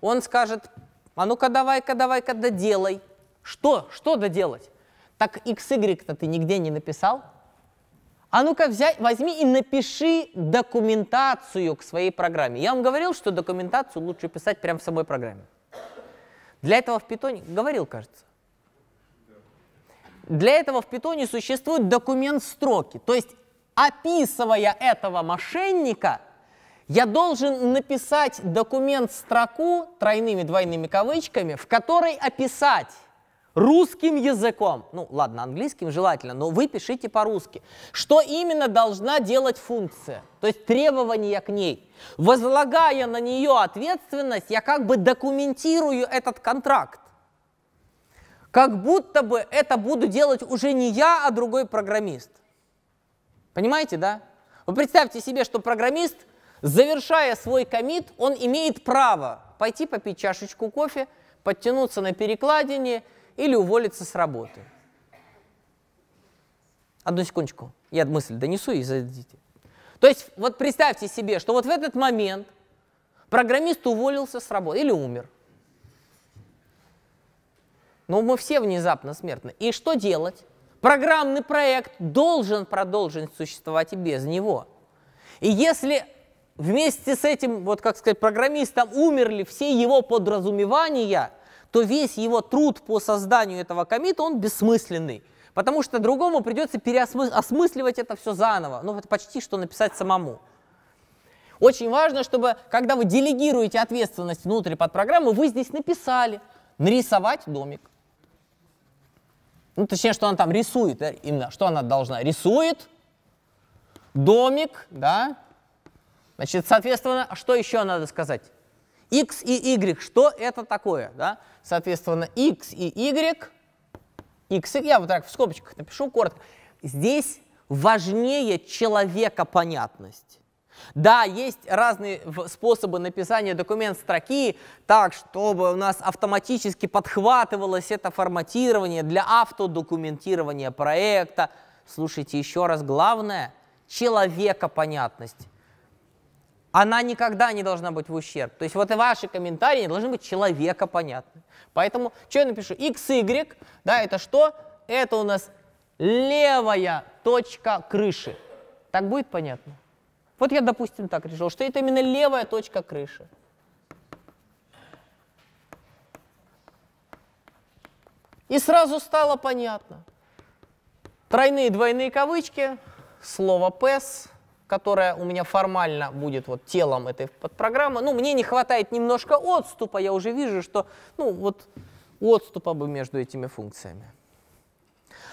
он скажет, а ну-ка давай-ка, давай-ка доделай. Что? Что доделать? Так x y то ты нигде не написал. А ну-ка возьми и напиши документацию к своей программе. Я вам говорил, что документацию лучше писать прямо в самой программе. Для этого в питоне... Говорил, кажется. Для этого в питоне существует документ строки. То есть, описывая этого мошенника, я должен написать документ строку тройными двойными кавычками, в которой описать русским языком. Ну, ладно, английским желательно, но вы пишите по-русски. Что именно должна делать функция? То есть требования к ней. Возлагая на нее ответственность, я как бы документирую этот контракт. Как будто бы это буду делать уже не я, а другой программист. Понимаете, да? Вы представьте себе, что программист, завершая свой комит, он имеет право пойти попить чашечку кофе, подтянуться на перекладине – или уволиться с работы. Одну секундочку, я мысль донесу и зададите. То есть вот представьте себе, что вот в этот момент программист уволился с работы или умер. Но ну, мы все внезапно смертны. И что делать? Программный проект должен продолжить существовать и без него. И если вместе с этим, вот как сказать, программистом умерли все его подразумевания – то весь его труд по созданию этого комита, он бессмысленный. Потому что другому придется переосмысливать это все заново. Ну, это почти что написать самому. Очень важно, чтобы, когда вы делегируете ответственность внутрь под программу, вы здесь написали нарисовать домик. Ну, точнее, что она там рисует, да, э, именно, что она должна? Рисует домик, да. Значит, соответственно, а что еще надо сказать? x и y, что это такое? Да? Соответственно, x и y, x и я вот так в скобочках напишу коротко. Здесь важнее человека понятность. Да, есть разные способы написания документ строки, так, чтобы у нас автоматически подхватывалось это форматирование для автодокументирования проекта. Слушайте, еще раз, главное — человека понятность она никогда не должна быть в ущерб. То есть вот и ваши комментарии должны быть человека понятны. Поэтому, что я напишу? x, y, да, это что? Это у нас левая точка крыши. Так будет понятно? Вот я, допустим, так решил, что это именно левая точка крыши. И сразу стало понятно. Тройные двойные кавычки, слово PES, которая у меня формально будет вот телом этой подпрограммы, ну, мне не хватает немножко отступа, я уже вижу, что, ну, вот отступа бы между этими функциями.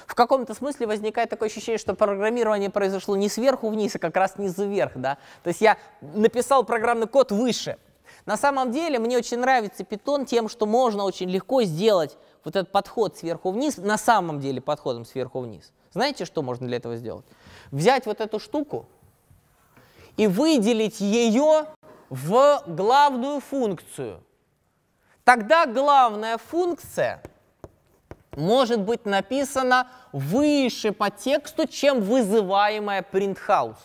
В каком-то смысле возникает такое ощущение, что программирование произошло не сверху вниз, а как раз снизу вверх, да. То есть я написал программный код выше. На самом деле мне очень нравится Python тем, что можно очень легко сделать вот этот подход сверху вниз, на самом деле подходом сверху вниз. Знаете, что можно для этого сделать? Взять вот эту штуку, и выделить ее в главную функцию. Тогда главная функция может быть написана выше по тексту, чем вызываемая printhouse.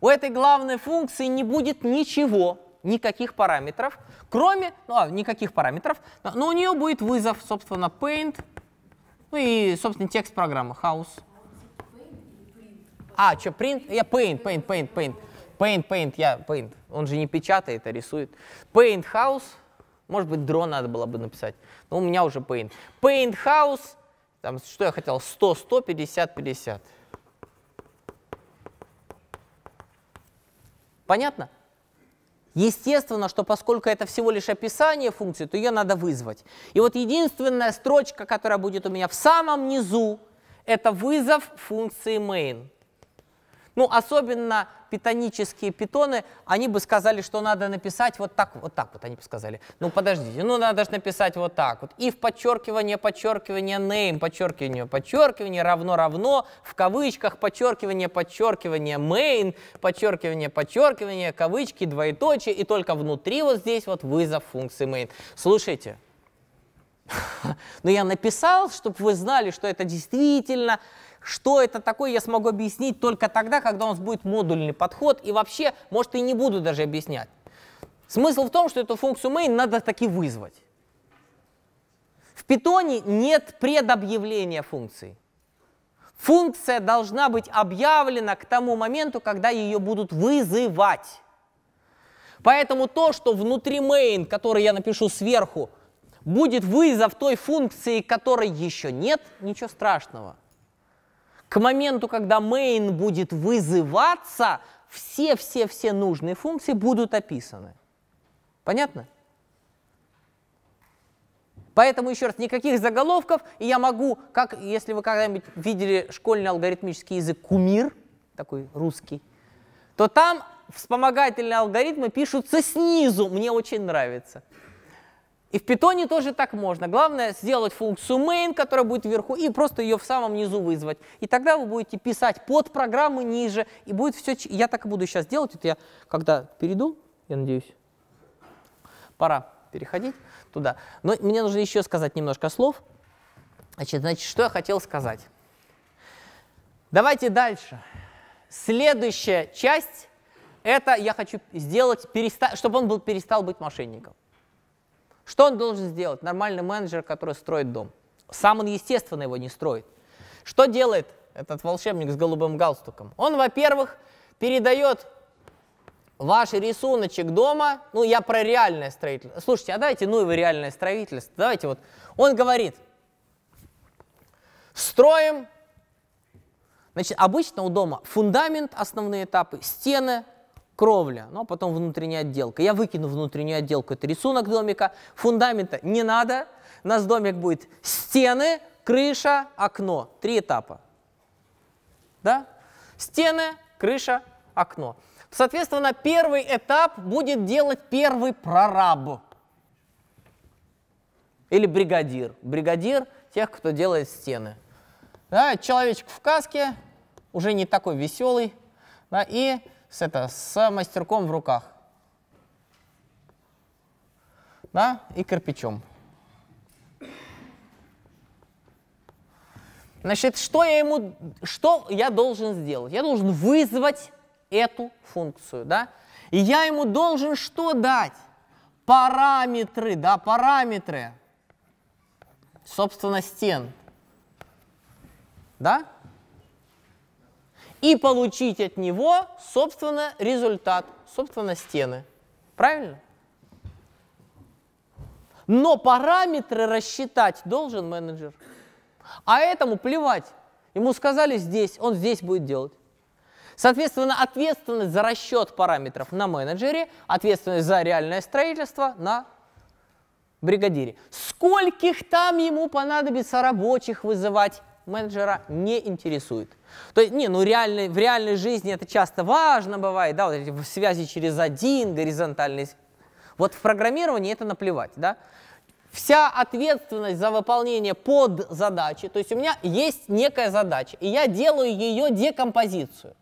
У этой главной функции не будет ничего, никаких параметров, кроме, ну, а, никаких параметров, но у нее будет вызов, собственно, paint, ну и, собственно, текст программы house. А, что, print? Я yeah, paint, paint, paint, paint. Paint, Paint, я Paint. Он же не печатает, а рисует. Paint House. Может быть, дрон надо было бы написать. Но у меня уже Paint. Paint House. Там, что я хотел? 100, 100, 50, 50. Понятно? Естественно, что поскольку это всего лишь описание функции, то ее надо вызвать. И вот единственная строчка, которая будет у меня в самом низу, это вызов функции main. Ну, особенно питонические питоны, они бы сказали, что надо написать вот так, вот так вот они бы сказали. Ну, подождите, ну, надо же написать вот так вот. If подчеркивание, подчеркивание, name, подчеркивание, подчеркивание, равно, равно, в кавычках, подчеркивание, подчеркивание, main, подчеркивание, подчеркивание, кавычки, двоеточие, и только внутри вот здесь вот вызов функции main. Слушайте, но ну, я написал, чтобы вы знали, что это действительно что это такое, я смогу объяснить только тогда, когда у нас будет модульный подход, и вообще, может, и не буду даже объяснять. Смысл в том, что эту функцию main надо таки вызвать. В питоне нет предобъявления функции. Функция должна быть объявлена к тому моменту, когда ее будут вызывать. Поэтому то, что внутри main, который я напишу сверху, будет вызов той функции, которой еще нет, ничего страшного. К моменту, когда main будет вызываться, все-все-все нужные функции будут описаны. Понятно? Поэтому, еще раз, никаких заголовков, и я могу, как если вы когда-нибудь видели школьный алгоритмический язык кумир, такой русский, то там вспомогательные алгоритмы пишутся снизу, мне очень нравится. И в питоне тоже так можно. Главное сделать функцию main, которая будет вверху, и просто ее в самом низу вызвать. И тогда вы будете писать под программу ниже, и будет все... Я так и буду сейчас делать. Это я когда перейду, я надеюсь, пора переходить туда. Но мне нужно еще сказать немножко слов. Значит, значит что я хотел сказать. Давайте дальше. Следующая часть, это я хочу сделать, переста... чтобы он был, перестал быть мошенником. Что он должен сделать? Нормальный менеджер, который строит дом. Сам он, естественно, его не строит. Что делает этот волшебник с голубым галстуком? Он, во-первых, передает ваш рисуночек дома, ну, я про реальное строительство. Слушайте, а давайте, ну, его реальное строительство. Давайте вот. Он говорит, строим, значит, обычно у дома фундамент, основные этапы, стены, кровля, но потом внутренняя отделка. Я выкину внутреннюю отделку, это рисунок домика, фундамента не надо. У нас домик будет стены, крыша, окно. Три этапа. Да? Стены, крыша, окно. Соответственно, первый этап будет делать первый прораб. Или бригадир. Бригадир тех, кто делает стены. Да, человечек в каске, уже не такой веселый. Да, и с, это, с мастерком в руках. Да, и кирпичом. Значит, что я ему, что я должен сделать? Я должен вызвать эту функцию, да? И я ему должен что дать? Параметры, да, параметры, собственно, стен, да? и получить от него, собственно, результат, собственно, стены. Правильно? Но параметры рассчитать должен менеджер. А этому плевать. Ему сказали здесь, он здесь будет делать. Соответственно, ответственность за расчет параметров на менеджере, ответственность за реальное строительство на бригадире. Скольких там ему понадобится рабочих вызывать, менеджера не интересует. То есть, не, ну реальный, в реальной жизни это часто важно бывает, да, вот эти связи через один, горизонтальные. Вот в программировании это наплевать, да. Вся ответственность за выполнение под задачи, то есть у меня есть некая задача, и я делаю ее декомпозицию.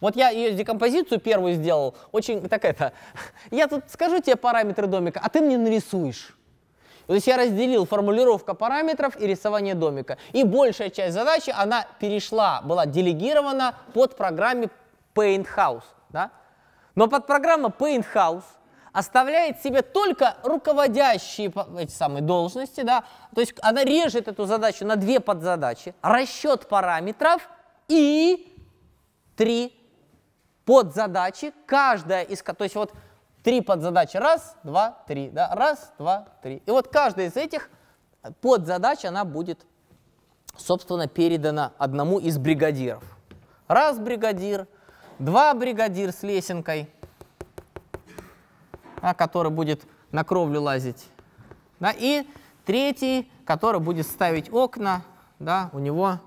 Вот я ее декомпозицию первую сделал, очень так это. я тут скажу тебе параметры домика, а ты мне нарисуешь. То есть я разделил формулировка параметров и рисование домика. И большая часть задачи, она перешла, была делегирована под программе Paint House. Да? Но под программа Paint House оставляет себе только руководящие эти самые должности, да, то есть она режет эту задачу на две подзадачи, расчет параметров и три подзадачи, каждая из, которых, то есть вот Три подзадачи. Раз, два, три. Да? Раз, два, три. И вот каждая из этих подзадач, она будет, собственно, передана одному из бригадиров. Раз бригадир, два бригадир с лесенкой, да, который будет на кровлю лазить. Да, и третий, который будет ставить окна, да, у него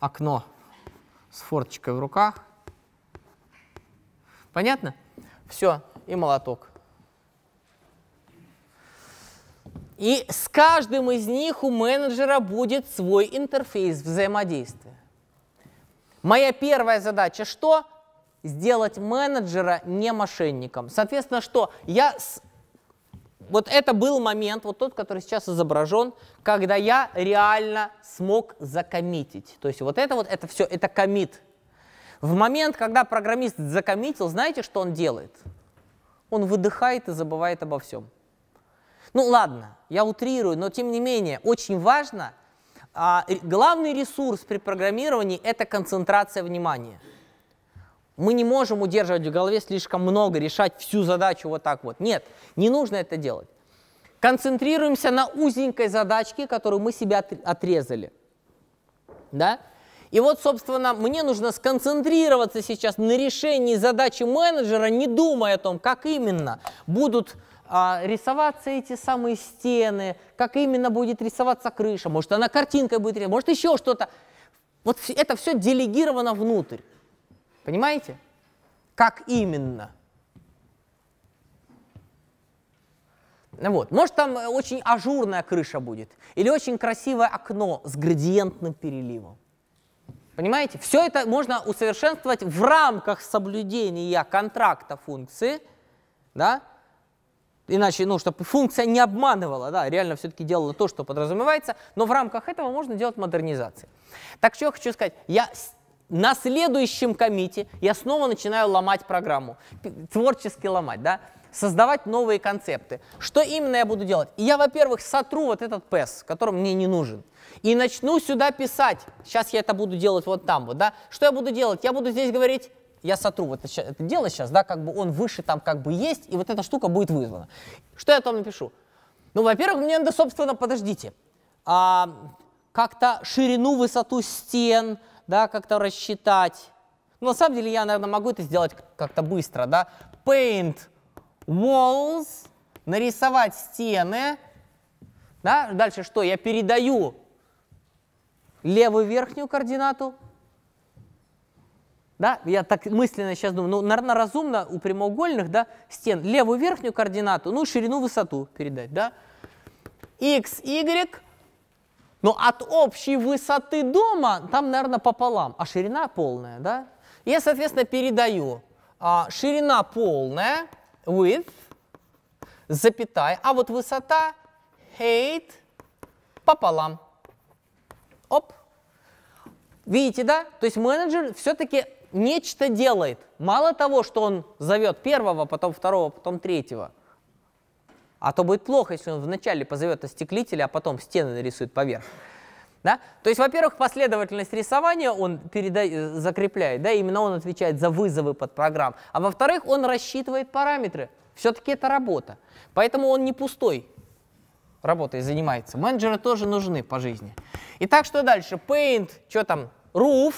окно с форточкой в руках. Понятно? Все, и молоток. И с каждым из них у менеджера будет свой интерфейс взаимодействия. Моя первая задача что? Сделать менеджера не мошенником. Соответственно, что? Я с... Вот это был момент, вот тот, который сейчас изображен, когда я реально смог закоммитить. То есть вот это вот, это все, это комит. В момент, когда программист закоммитил, знаете, что он делает? – он выдыхает и забывает обо всем. Ну ладно, я утрирую, но тем не менее очень важно, а, главный ресурс при программировании – это концентрация внимания. Мы не можем удерживать в голове слишком много, решать всю задачу вот так вот. Нет, не нужно это делать. Концентрируемся на узенькой задачке, которую мы себе отрезали. Да? И вот, собственно, мне нужно сконцентрироваться сейчас на решении задачи менеджера, не думая о том, как именно будут а, рисоваться эти самые стены, как именно будет рисоваться крыша, может она картинкой будет рисоваться, может еще что-то. Вот это все делегировано внутрь. Понимаете? Как именно? Вот. Может, там э, очень ажурная крыша будет, или очень красивое окно с градиентным переливом. Понимаете? Все это можно усовершенствовать в рамках соблюдения контракта функции, да? Иначе, ну, чтобы функция не обманывала, да, реально все-таки делала то, что подразумевается, но в рамках этого можно делать модернизации. Так что я хочу сказать, я на следующем комите я снова начинаю ломать программу, творчески ломать, да, создавать новые концепты. Что именно я буду делать? я, во-первых, сотру вот этот PES, который мне не нужен. И начну сюда писать. Сейчас я это буду делать вот там вот, да. Что я буду делать? Я буду здесь говорить я сотру вот это, это дело сейчас, да, как бы он выше там как бы есть, и вот эта штука будет вызвана. Что я там напишу? Ну, во-первых, мне надо, собственно, подождите, а, как-то ширину, высоту стен, да, как-то рассчитать. Ну, на самом деле я, наверное, могу это сделать как-то быстро, да. Paint walls, нарисовать стены. Да? Дальше что? Я передаю левую верхнюю координату. Да? Я так мысленно сейчас думаю, ну, наверное, разумно у прямоугольных да, стен левую верхнюю координату, ну, ширину, высоту передать. Да? x, y, но от общей высоты дома там, наверное, пополам, а ширина полная. Да? Я, соответственно, передаю а, ширина полная – with, запятая, а вот высота height пополам. Оп. Видите, да? То есть менеджер все-таки нечто делает. Мало того, что он зовет первого, потом второго, потом третьего. А то будет плохо, если он вначале позовет остеклителя, а потом стены нарисует поверх. Да? То есть, во-первых, последовательность рисования он переда... Э, закрепляет, да, именно он отвечает за вызовы под программ. А во-вторых, он рассчитывает параметры. Все-таки это работа. Поэтому он не пустой работой занимается. Менеджеры тоже нужны по жизни. Итак, что дальше? Paint, что там? Roof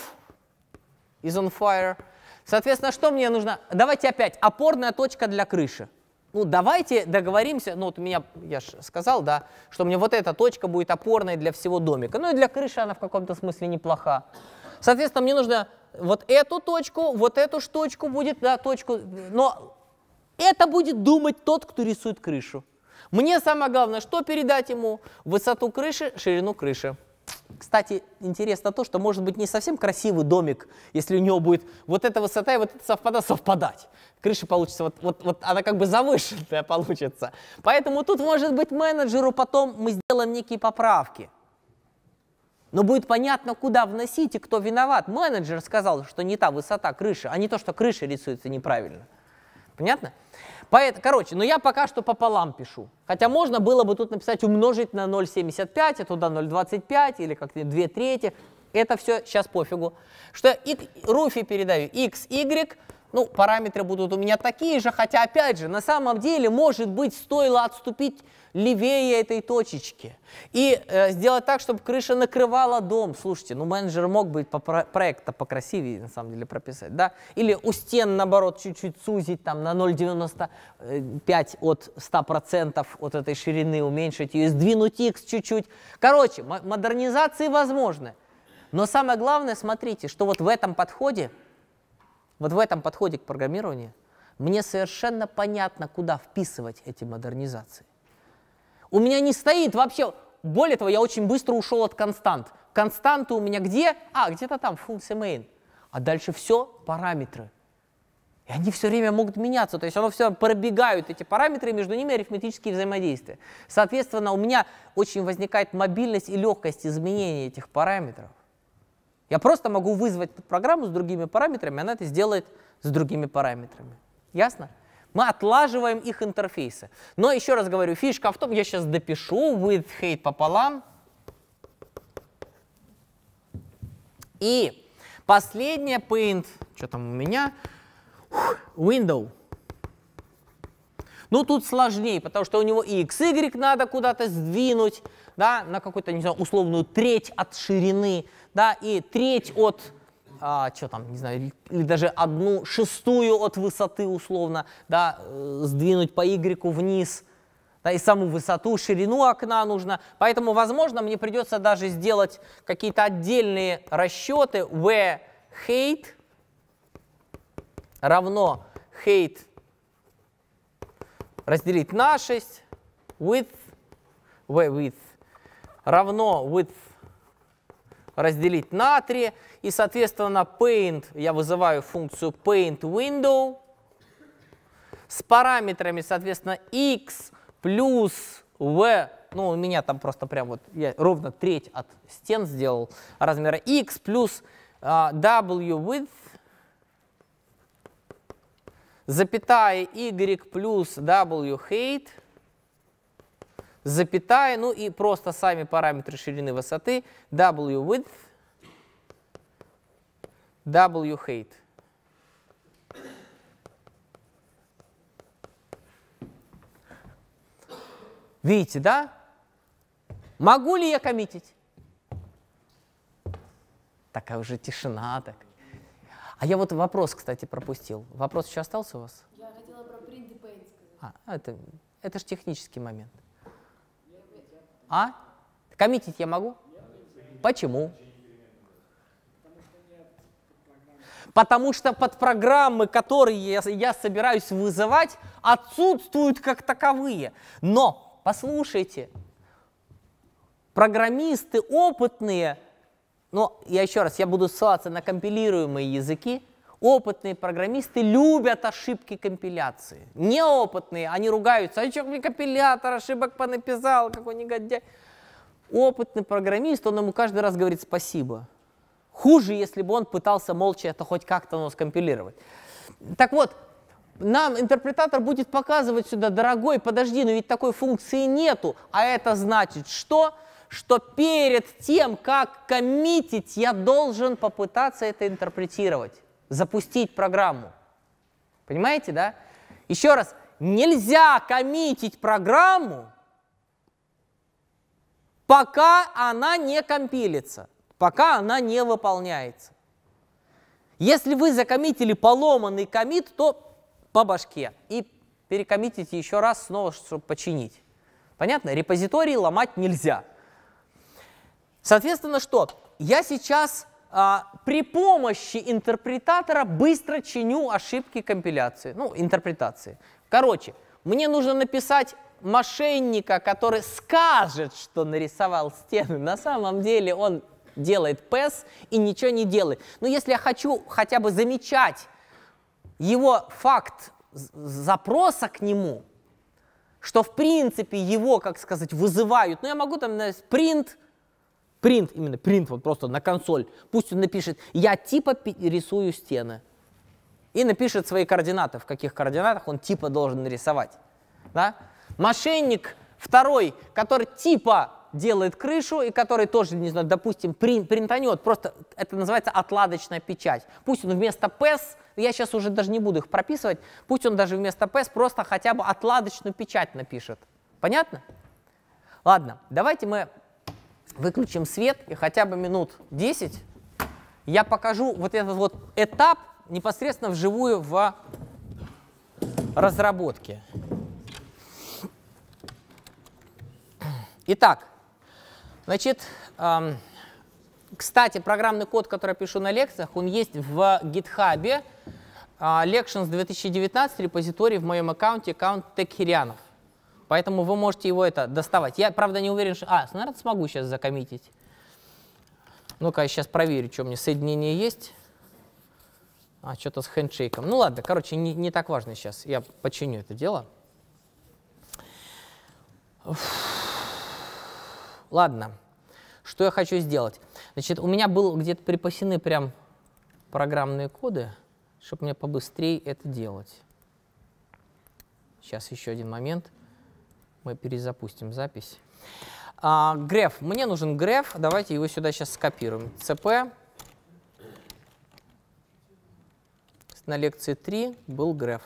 is on fire. Соответственно, что мне нужно? Давайте опять. Опорная точка для крыши ну давайте договоримся, ну вот меня, я же сказал, да, что мне вот эта точка будет опорной для всего домика, ну и для крыши она в каком-то смысле неплоха. Соответственно, мне нужно вот эту точку, вот эту штучку будет, да, точку, но это будет думать тот, кто рисует крышу. Мне самое главное, что передать ему? Высоту крыши, ширину крыши. Кстати, интересно то, что может быть не совсем красивый домик, если у него будет вот эта высота и вот это совпадать, совпадать. Крыша получится вот, вот, вот она как бы завышенная получится. Поэтому тут, может быть, менеджеру потом мы сделаем некие поправки. Но будет понятно, куда вносить и кто виноват. Менеджер сказал, что не та высота крыши, а не то, что крыша рисуется неправильно. Понятно? Поэтому, короче, но ну я пока что пополам пишу. Хотя можно было бы тут написать умножить на 0,75, а туда 0,25 или как-то 2 трети. Это все сейчас пофигу. Что я и, Руфи передаю x, y ну, параметры будут у меня такие же, хотя, опять же, на самом деле, может быть, стоило отступить левее этой точечки и э, сделать так, чтобы крыша накрывала дом. Слушайте, ну, менеджер мог бы по про проекта покрасивее, на самом деле, прописать, да? Или у стен, наоборот, чуть-чуть сузить, там, на 0,95 э, от 100% от этой ширины уменьшить ее, сдвинуть x чуть-чуть. Короче, модернизации возможны. Но самое главное, смотрите, что вот в этом подходе – вот в этом подходе к программированию мне совершенно понятно, куда вписывать эти модернизации. У меня не стоит вообще... Более того, я очень быстро ушел от констант. Константы у меня где? А, где-то там, функция main. А дальше все параметры. И они все время могут меняться. То есть оно все пробегают эти параметры, между ними арифметические взаимодействия. Соответственно, у меня очень возникает мобильность и легкость изменения этих параметров. Я просто могу вызвать программу с другими параметрами, она это сделает с другими параметрами. Ясно? Мы отлаживаем их интерфейсы. Но еще раз говорю, фишка в том, я сейчас допишу with hate пополам. И последнее paint, что там у меня, window. Ну, тут сложнее, потому что у него и y надо куда-то сдвинуть, да, на какую-то, не знаю, условную треть от ширины да, и треть от а, что там, не знаю, или даже одну шестую от высоты условно, да, э, сдвинуть по Y вниз, да, и саму высоту, ширину окна нужно. Поэтому, возможно, мне придется даже сделать какие-то отдельные расчеты where height равно height разделить на 6, width, where width равно width разделить на 3. И, соответственно, paint, я вызываю функцию paint window с параметрами, соответственно, x плюс v, ну, у меня там просто прям вот, я ровно треть от стен сделал размера x плюс uh, w width, запятая y плюс w height – запятая, ну и просто сами параметры ширины высоты w width, w height. Видите, да? Могу ли я коммитить? Такая уже тишина так. А я вот вопрос, кстати, пропустил. Вопрос еще остался у вас? Я хотела про print depend сказать. А, это, это же технический момент. А? Коммитить я могу? Почему? Потому что под программы, которые я, я собираюсь вызывать, отсутствуют как таковые. Но, послушайте, программисты опытные, но я еще раз, я буду ссылаться на компилируемые языки, опытные программисты любят ошибки компиляции. Неопытные, они ругаются, а что мне компилятор ошибок понаписал, какой негодяй. Опытный программист, он ему каждый раз говорит спасибо. Хуже, если бы он пытался молча это хоть как-то ну, скомпилировать. Так вот, нам интерпретатор будет показывать сюда, дорогой, подожди, но ведь такой функции нету. А это значит, что? Что перед тем, как коммитить, я должен попытаться это интерпретировать запустить программу. Понимаете, да? Еще раз, нельзя коммитить программу, пока она не компилится, пока она не выполняется. Если вы закоммитили поломанный комит, то по башке и перекоммитите еще раз снова, чтобы починить. Понятно? Репозитории ломать нельзя. Соответственно, что? Я сейчас а, при помощи интерпретатора быстро чиню ошибки компиляции, ну, интерпретации. Короче, мне нужно написать мошенника, который скажет, что нарисовал стены. На самом деле он делает пэс и ничего не делает. Но если я хочу хотя бы замечать его факт запроса к нему, что в принципе его, как сказать, вызывают, ну я могу там, принт, Принт, именно принт, вот просто на консоль. Пусть он напишет, я типа рисую стены. И напишет свои координаты, в каких координатах он типа должен нарисовать. Да? Мошенник второй, который типа делает крышу и который тоже, не знаю, допустим, принт принтанет. Просто это называется отладочная печать. Пусть он вместо PES, я сейчас уже даже не буду их прописывать, пусть он даже вместо PES просто хотя бы отладочную печать напишет. Понятно? Ладно, давайте мы выключим свет и хотя бы минут 10 я покажу вот этот вот этап непосредственно вживую в разработке. Итак, значит, эм, кстати, программный код, который я пишу на лекциях, он есть в GitHub. Э, Lections 2019 репозиторий в моем аккаунте, аккаунт Текхирянов. Поэтому вы можете его это доставать. Я, правда, не уверен, что... А, наверное, смогу сейчас закоммитить. Ну-ка, я сейчас проверю, что у меня соединение есть. А, что-то с хендшейком. Ну ладно, короче, не, не так важно сейчас. Я починю это дело. Ладно, что я хочу сделать? Значит, у меня был где-то припасены прям программные коды, чтобы мне побыстрее это делать. Сейчас еще один момент. Мы перезапустим запись. А, греф. Мне нужен греф. Давайте его сюда сейчас скопируем. ЦП. На лекции 3 был греф.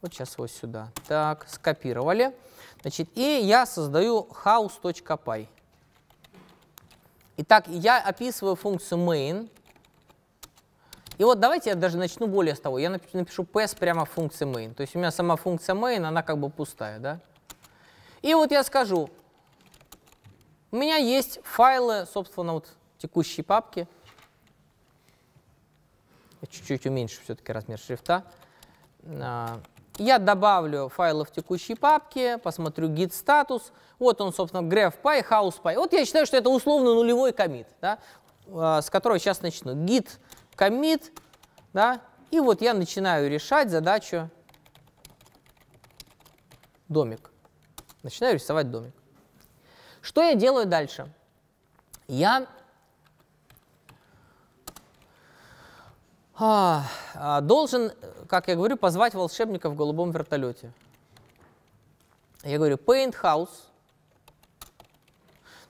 Вот сейчас его сюда. Так, скопировали. Значит, и я создаю house.py. Итак, я описываю функцию main, и вот давайте я даже начну более с того. Я напишу pass прямо в функции main. То есть у меня сама функция main, она как бы пустая, да? И вот я скажу, у меня есть файлы, собственно, вот текущие папки. Чуть-чуть уменьшу все-таки размер шрифта. А, я добавлю файлы в текущей папке, посмотрю git статус. Вот он, собственно, grepy, housepy. Вот я считаю, что это условно нулевой комит, да, а, с которого сейчас начну. git commit, да, и вот я начинаю решать задачу домик. Начинаю рисовать домик. Что я делаю дальше? Я а, а должен, как я говорю, позвать волшебника в голубом вертолете. Я говорю, paint house.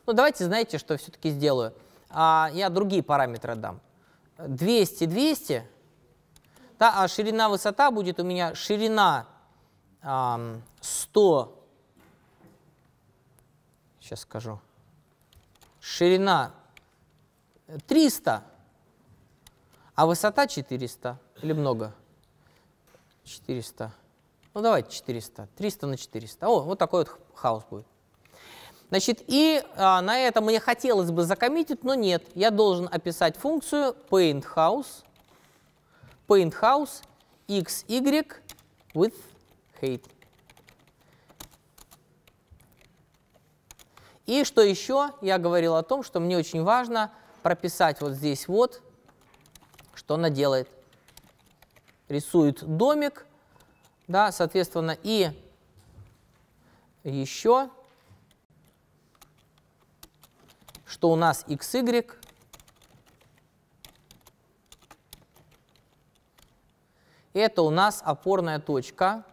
Ну, давайте знаете, что все-таки сделаю. А, я другие параметры дам. 200, 200, да, а ширина, высота будет у меня ширина э, 100, сейчас скажу, ширина 300, а высота 400 или много? 400. Ну, давайте 400. 300 на 400. О, вот такой вот хаос будет. Значит, и а, на этом мне хотелось бы закоммитить, но нет. Я должен описать функцию paint house painthouse, painthouse xy with height. И что еще? Я говорил о том, что мне очень важно прописать вот здесь вот, что она делает. Рисует домик, да, соответственно, и еще что у нас xy это у нас опорная точка,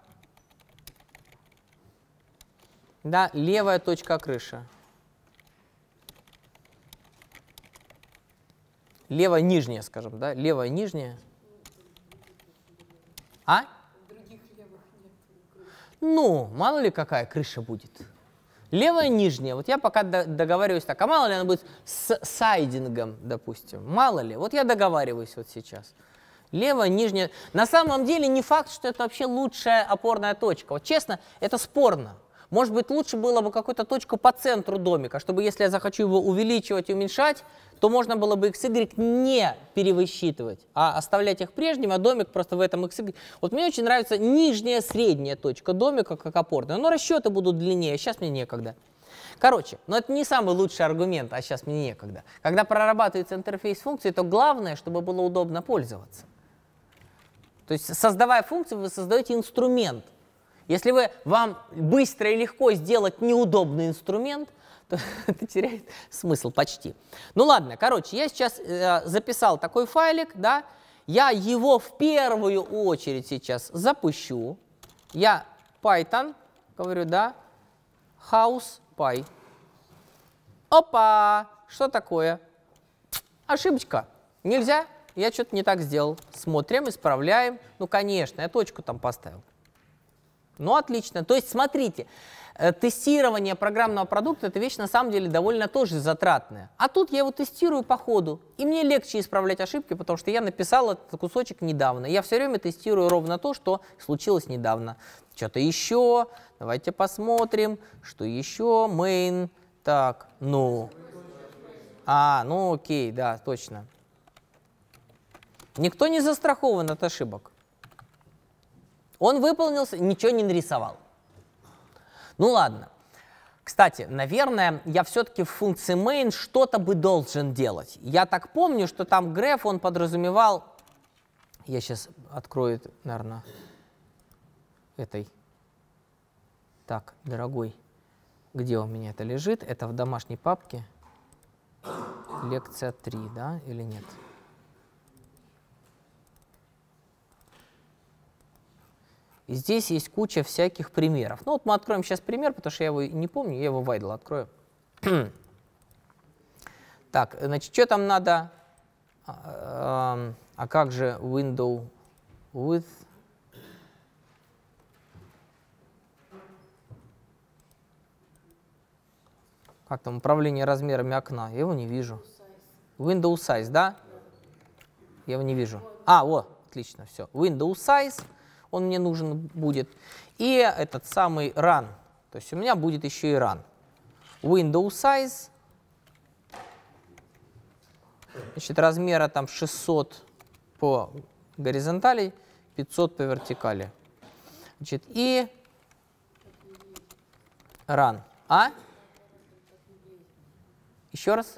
да, левая точка крыши. Левая нижняя, скажем, да, левая нижняя. А? Ну, мало ли какая крыша будет. Левая нижняя, вот я пока договариваюсь так, а мало ли она будет с сайдингом, допустим, мало ли, вот я договариваюсь вот сейчас. Левая, нижняя. На самом деле не факт, что это вообще лучшая опорная точка. Вот честно, это спорно. Может быть, лучше было бы какую-то точку по центру домика, чтобы если я захочу его увеличивать, и уменьшать, то можно было бы XY не перевысчитывать, а оставлять их прежним, а домик просто в этом XY. Вот мне очень нравится нижняя средняя точка домика как опорная, но расчеты будут длиннее, сейчас мне некогда. Короче, но это не самый лучший аргумент, а сейчас мне некогда. Когда прорабатывается интерфейс функции, то главное, чтобы было удобно пользоваться. То есть создавая функцию, вы создаете инструмент, если вы, вам быстро и легко сделать неудобный инструмент, то это теряет смысл почти. Ну ладно, короче, я сейчас э, записал такой файлик, да, я его в первую очередь сейчас запущу. Я Python, говорю, да, house py. Опа, что такое? Ошибочка. Нельзя? Я что-то не так сделал. Смотрим, исправляем. Ну, конечно, я точку там поставил. Ну, отлично. То есть, смотрите, э, тестирование программного продукта – это вещь, на самом деле, довольно тоже затратная. А тут я его тестирую по ходу, и мне легче исправлять ошибки, потому что я написал этот кусочек недавно. Я все время тестирую ровно то, что случилось недавно. Что-то еще, давайте посмотрим, что еще, main, так, ну, а, ну окей, да, точно. Никто не застрахован от ошибок. Он выполнился, ничего не нарисовал. Ну ладно. Кстати, наверное, я все-таки в функции main что-то бы должен делать. Я так помню, что там греф, он подразумевал... Я сейчас открою, наверное, этой. Так, дорогой, где у меня это лежит? Это в домашней папке. Лекция 3, да, или нет? Нет. здесь есть куча всяких примеров. Ну вот мы откроем сейчас пример, потому что я его не помню, я его в Idle открою. так, значит, что там надо? А, эм, а как же window with? Как там управление размерами окна? Я его не вижу. Window size, да? Я его не вижу. А, вот, отлично, все. Window size он мне нужен будет. И этот самый run, то есть у меня будет еще и run. Window size, значит, размера там 600 по горизонтали, 500 по вертикали. Значит, и run. А? Еще раз?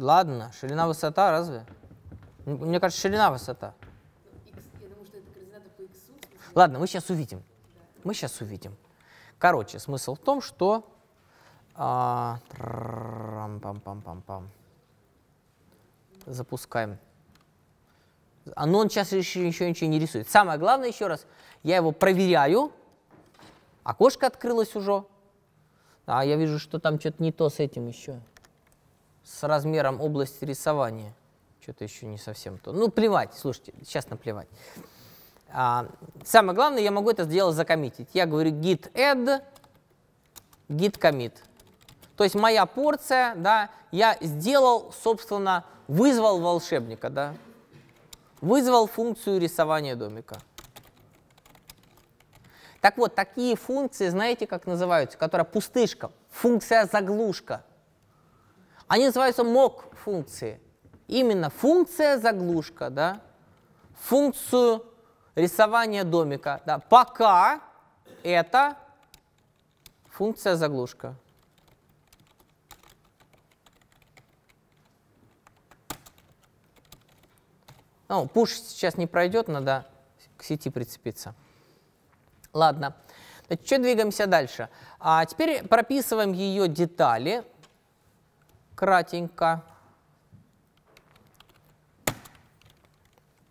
Ладно, ширина-высота разве? Мне кажется, ширина-высота. Ладно, мы сейчас увидим. Мы сейчас увидим. Короче, смысл в том, что... А, трам, пам, пам, пам, пам. Запускаем. Анон сейчас еще, еще ничего не рисует. Самое главное, еще раз, я его проверяю. Окошко открылось уже. А я вижу, что там что-то не то с этим еще с размером области рисования. Что-то еще не совсем то. Ну, плевать, слушайте, сейчас наплевать. А, самое главное, я могу это сделать закоммитить. Я говорю git add, git commit. То есть моя порция, да, я сделал, собственно, вызвал волшебника, да, вызвал функцию рисования домика. Так вот, такие функции, знаете, как называются, которая пустышка, функция заглушка – они называются мок-функции. Именно функция заглушка, да, функцию рисования домика. Да, пока это функция заглушка. Ну, пуш сейчас не пройдет, надо к сети прицепиться. Ладно. Значит, что двигаемся дальше? А теперь прописываем ее детали кратенько.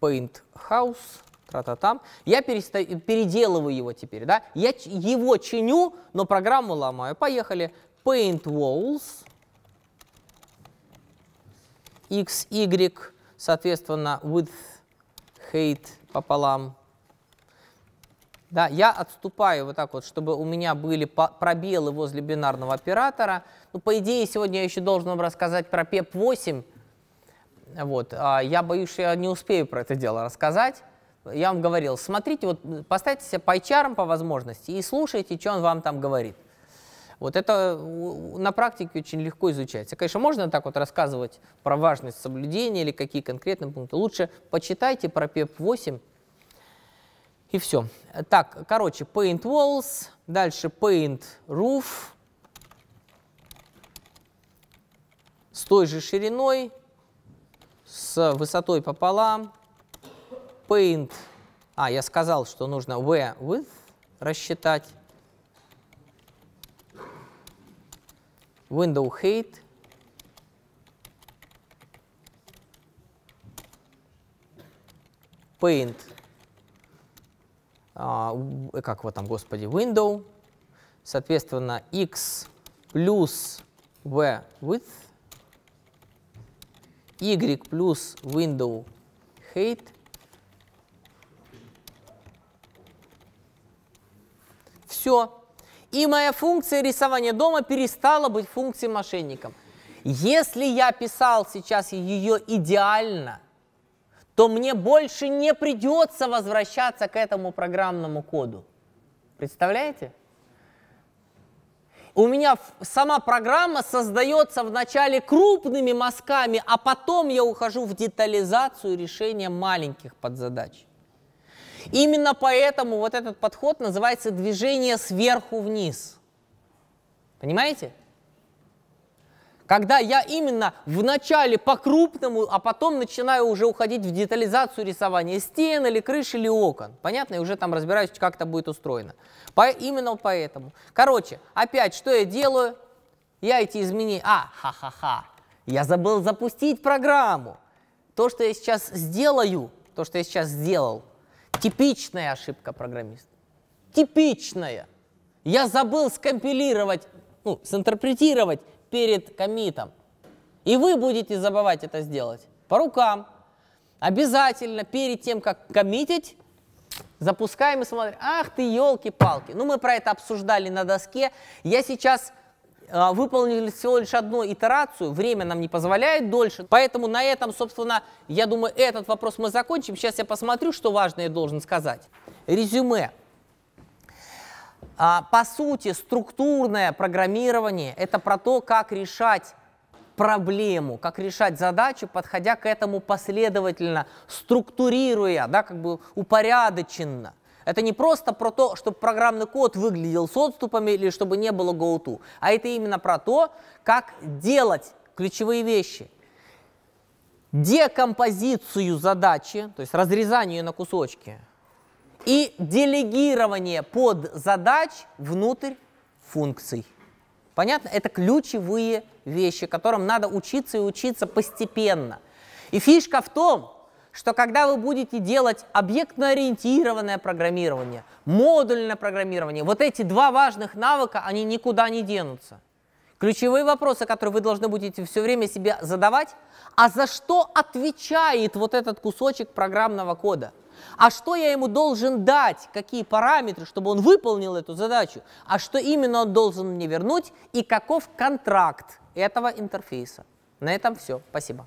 Paint House, тра-та-там. Я переста... переделываю его теперь, да? Я его чиню, но программу ломаю. Поехали. Paint Walls, x, y, соответственно, with height пополам – да, я отступаю вот так вот, чтобы у меня были пробелы возле бинарного оператора. Ну, по идее, сегодня я еще должен вам рассказать про PEP-8. Вот, а я боюсь, что я не успею про это дело рассказать. Я вам говорил, смотрите, вот поставьте себя пайчаром по возможности и слушайте, что он вам там говорит. Вот это на практике очень легко изучается. Конечно, можно так вот рассказывать про важность соблюдения или какие конкретные пункты. Лучше почитайте про PEP-8, и все. Так, короче, paint walls, дальше paint roof с той же шириной, с высотой пополам. Paint, а, я сказал, что нужно where with рассчитать. Window height. Paint а, э, как вот там, господи, window, соответственно, x плюс v width, y плюс window height Все. И моя функция рисования дома перестала быть функцией мошенником. Если я писал сейчас ее идеально, то мне больше не придется возвращаться к этому программному коду. Представляете? У меня сама программа создается вначале крупными мазками, а потом я ухожу в детализацию решения маленьких подзадач. Именно поэтому вот этот подход называется движение сверху вниз. Понимаете? когда я именно в начале по-крупному, а потом начинаю уже уходить в детализацию рисования стен или крыш или окон. Понятно? и уже там разбираюсь, как это будет устроено. По именно поэтому. Короче, опять, что я делаю? Я эти изменения... А, ха-ха-ха. Я забыл запустить программу. То, что я сейчас сделаю, то, что я сейчас сделал, типичная ошибка программиста. Типичная. Я забыл скомпилировать, ну, синтерпретировать перед комитом. И вы будете забывать это сделать по рукам. Обязательно перед тем, как коммитить, запускаем и смотрим. Ах ты, елки-палки. Ну, мы про это обсуждали на доске. Я сейчас э, выполнил всего лишь одну итерацию. Время нам не позволяет дольше. Поэтому на этом, собственно, я думаю, этот вопрос мы закончим. Сейчас я посмотрю, что важное я должен сказать. Резюме. А, по сути, структурное программирование – это про то, как решать проблему, как решать задачу, подходя к этому последовательно, структурируя, да, как бы упорядоченно. Это не просто про то, чтобы программный код выглядел с отступами или чтобы не было go-to, а это именно про то, как делать ключевые вещи. Декомпозицию задачи, то есть разрезание ее на кусочки – и делегирование под задач внутрь функций. Понятно? Это ключевые вещи, которым надо учиться и учиться постепенно. И фишка в том, что когда вы будете делать объектно-ориентированное программирование, модульное программирование, вот эти два важных навыка, они никуда не денутся. Ключевые вопросы, которые вы должны будете все время себе задавать, а за что отвечает вот этот кусочек программного кода – а что я ему должен дать, какие параметры, чтобы он выполнил эту задачу, а что именно он должен мне вернуть и каков контракт этого интерфейса. На этом все. Спасибо.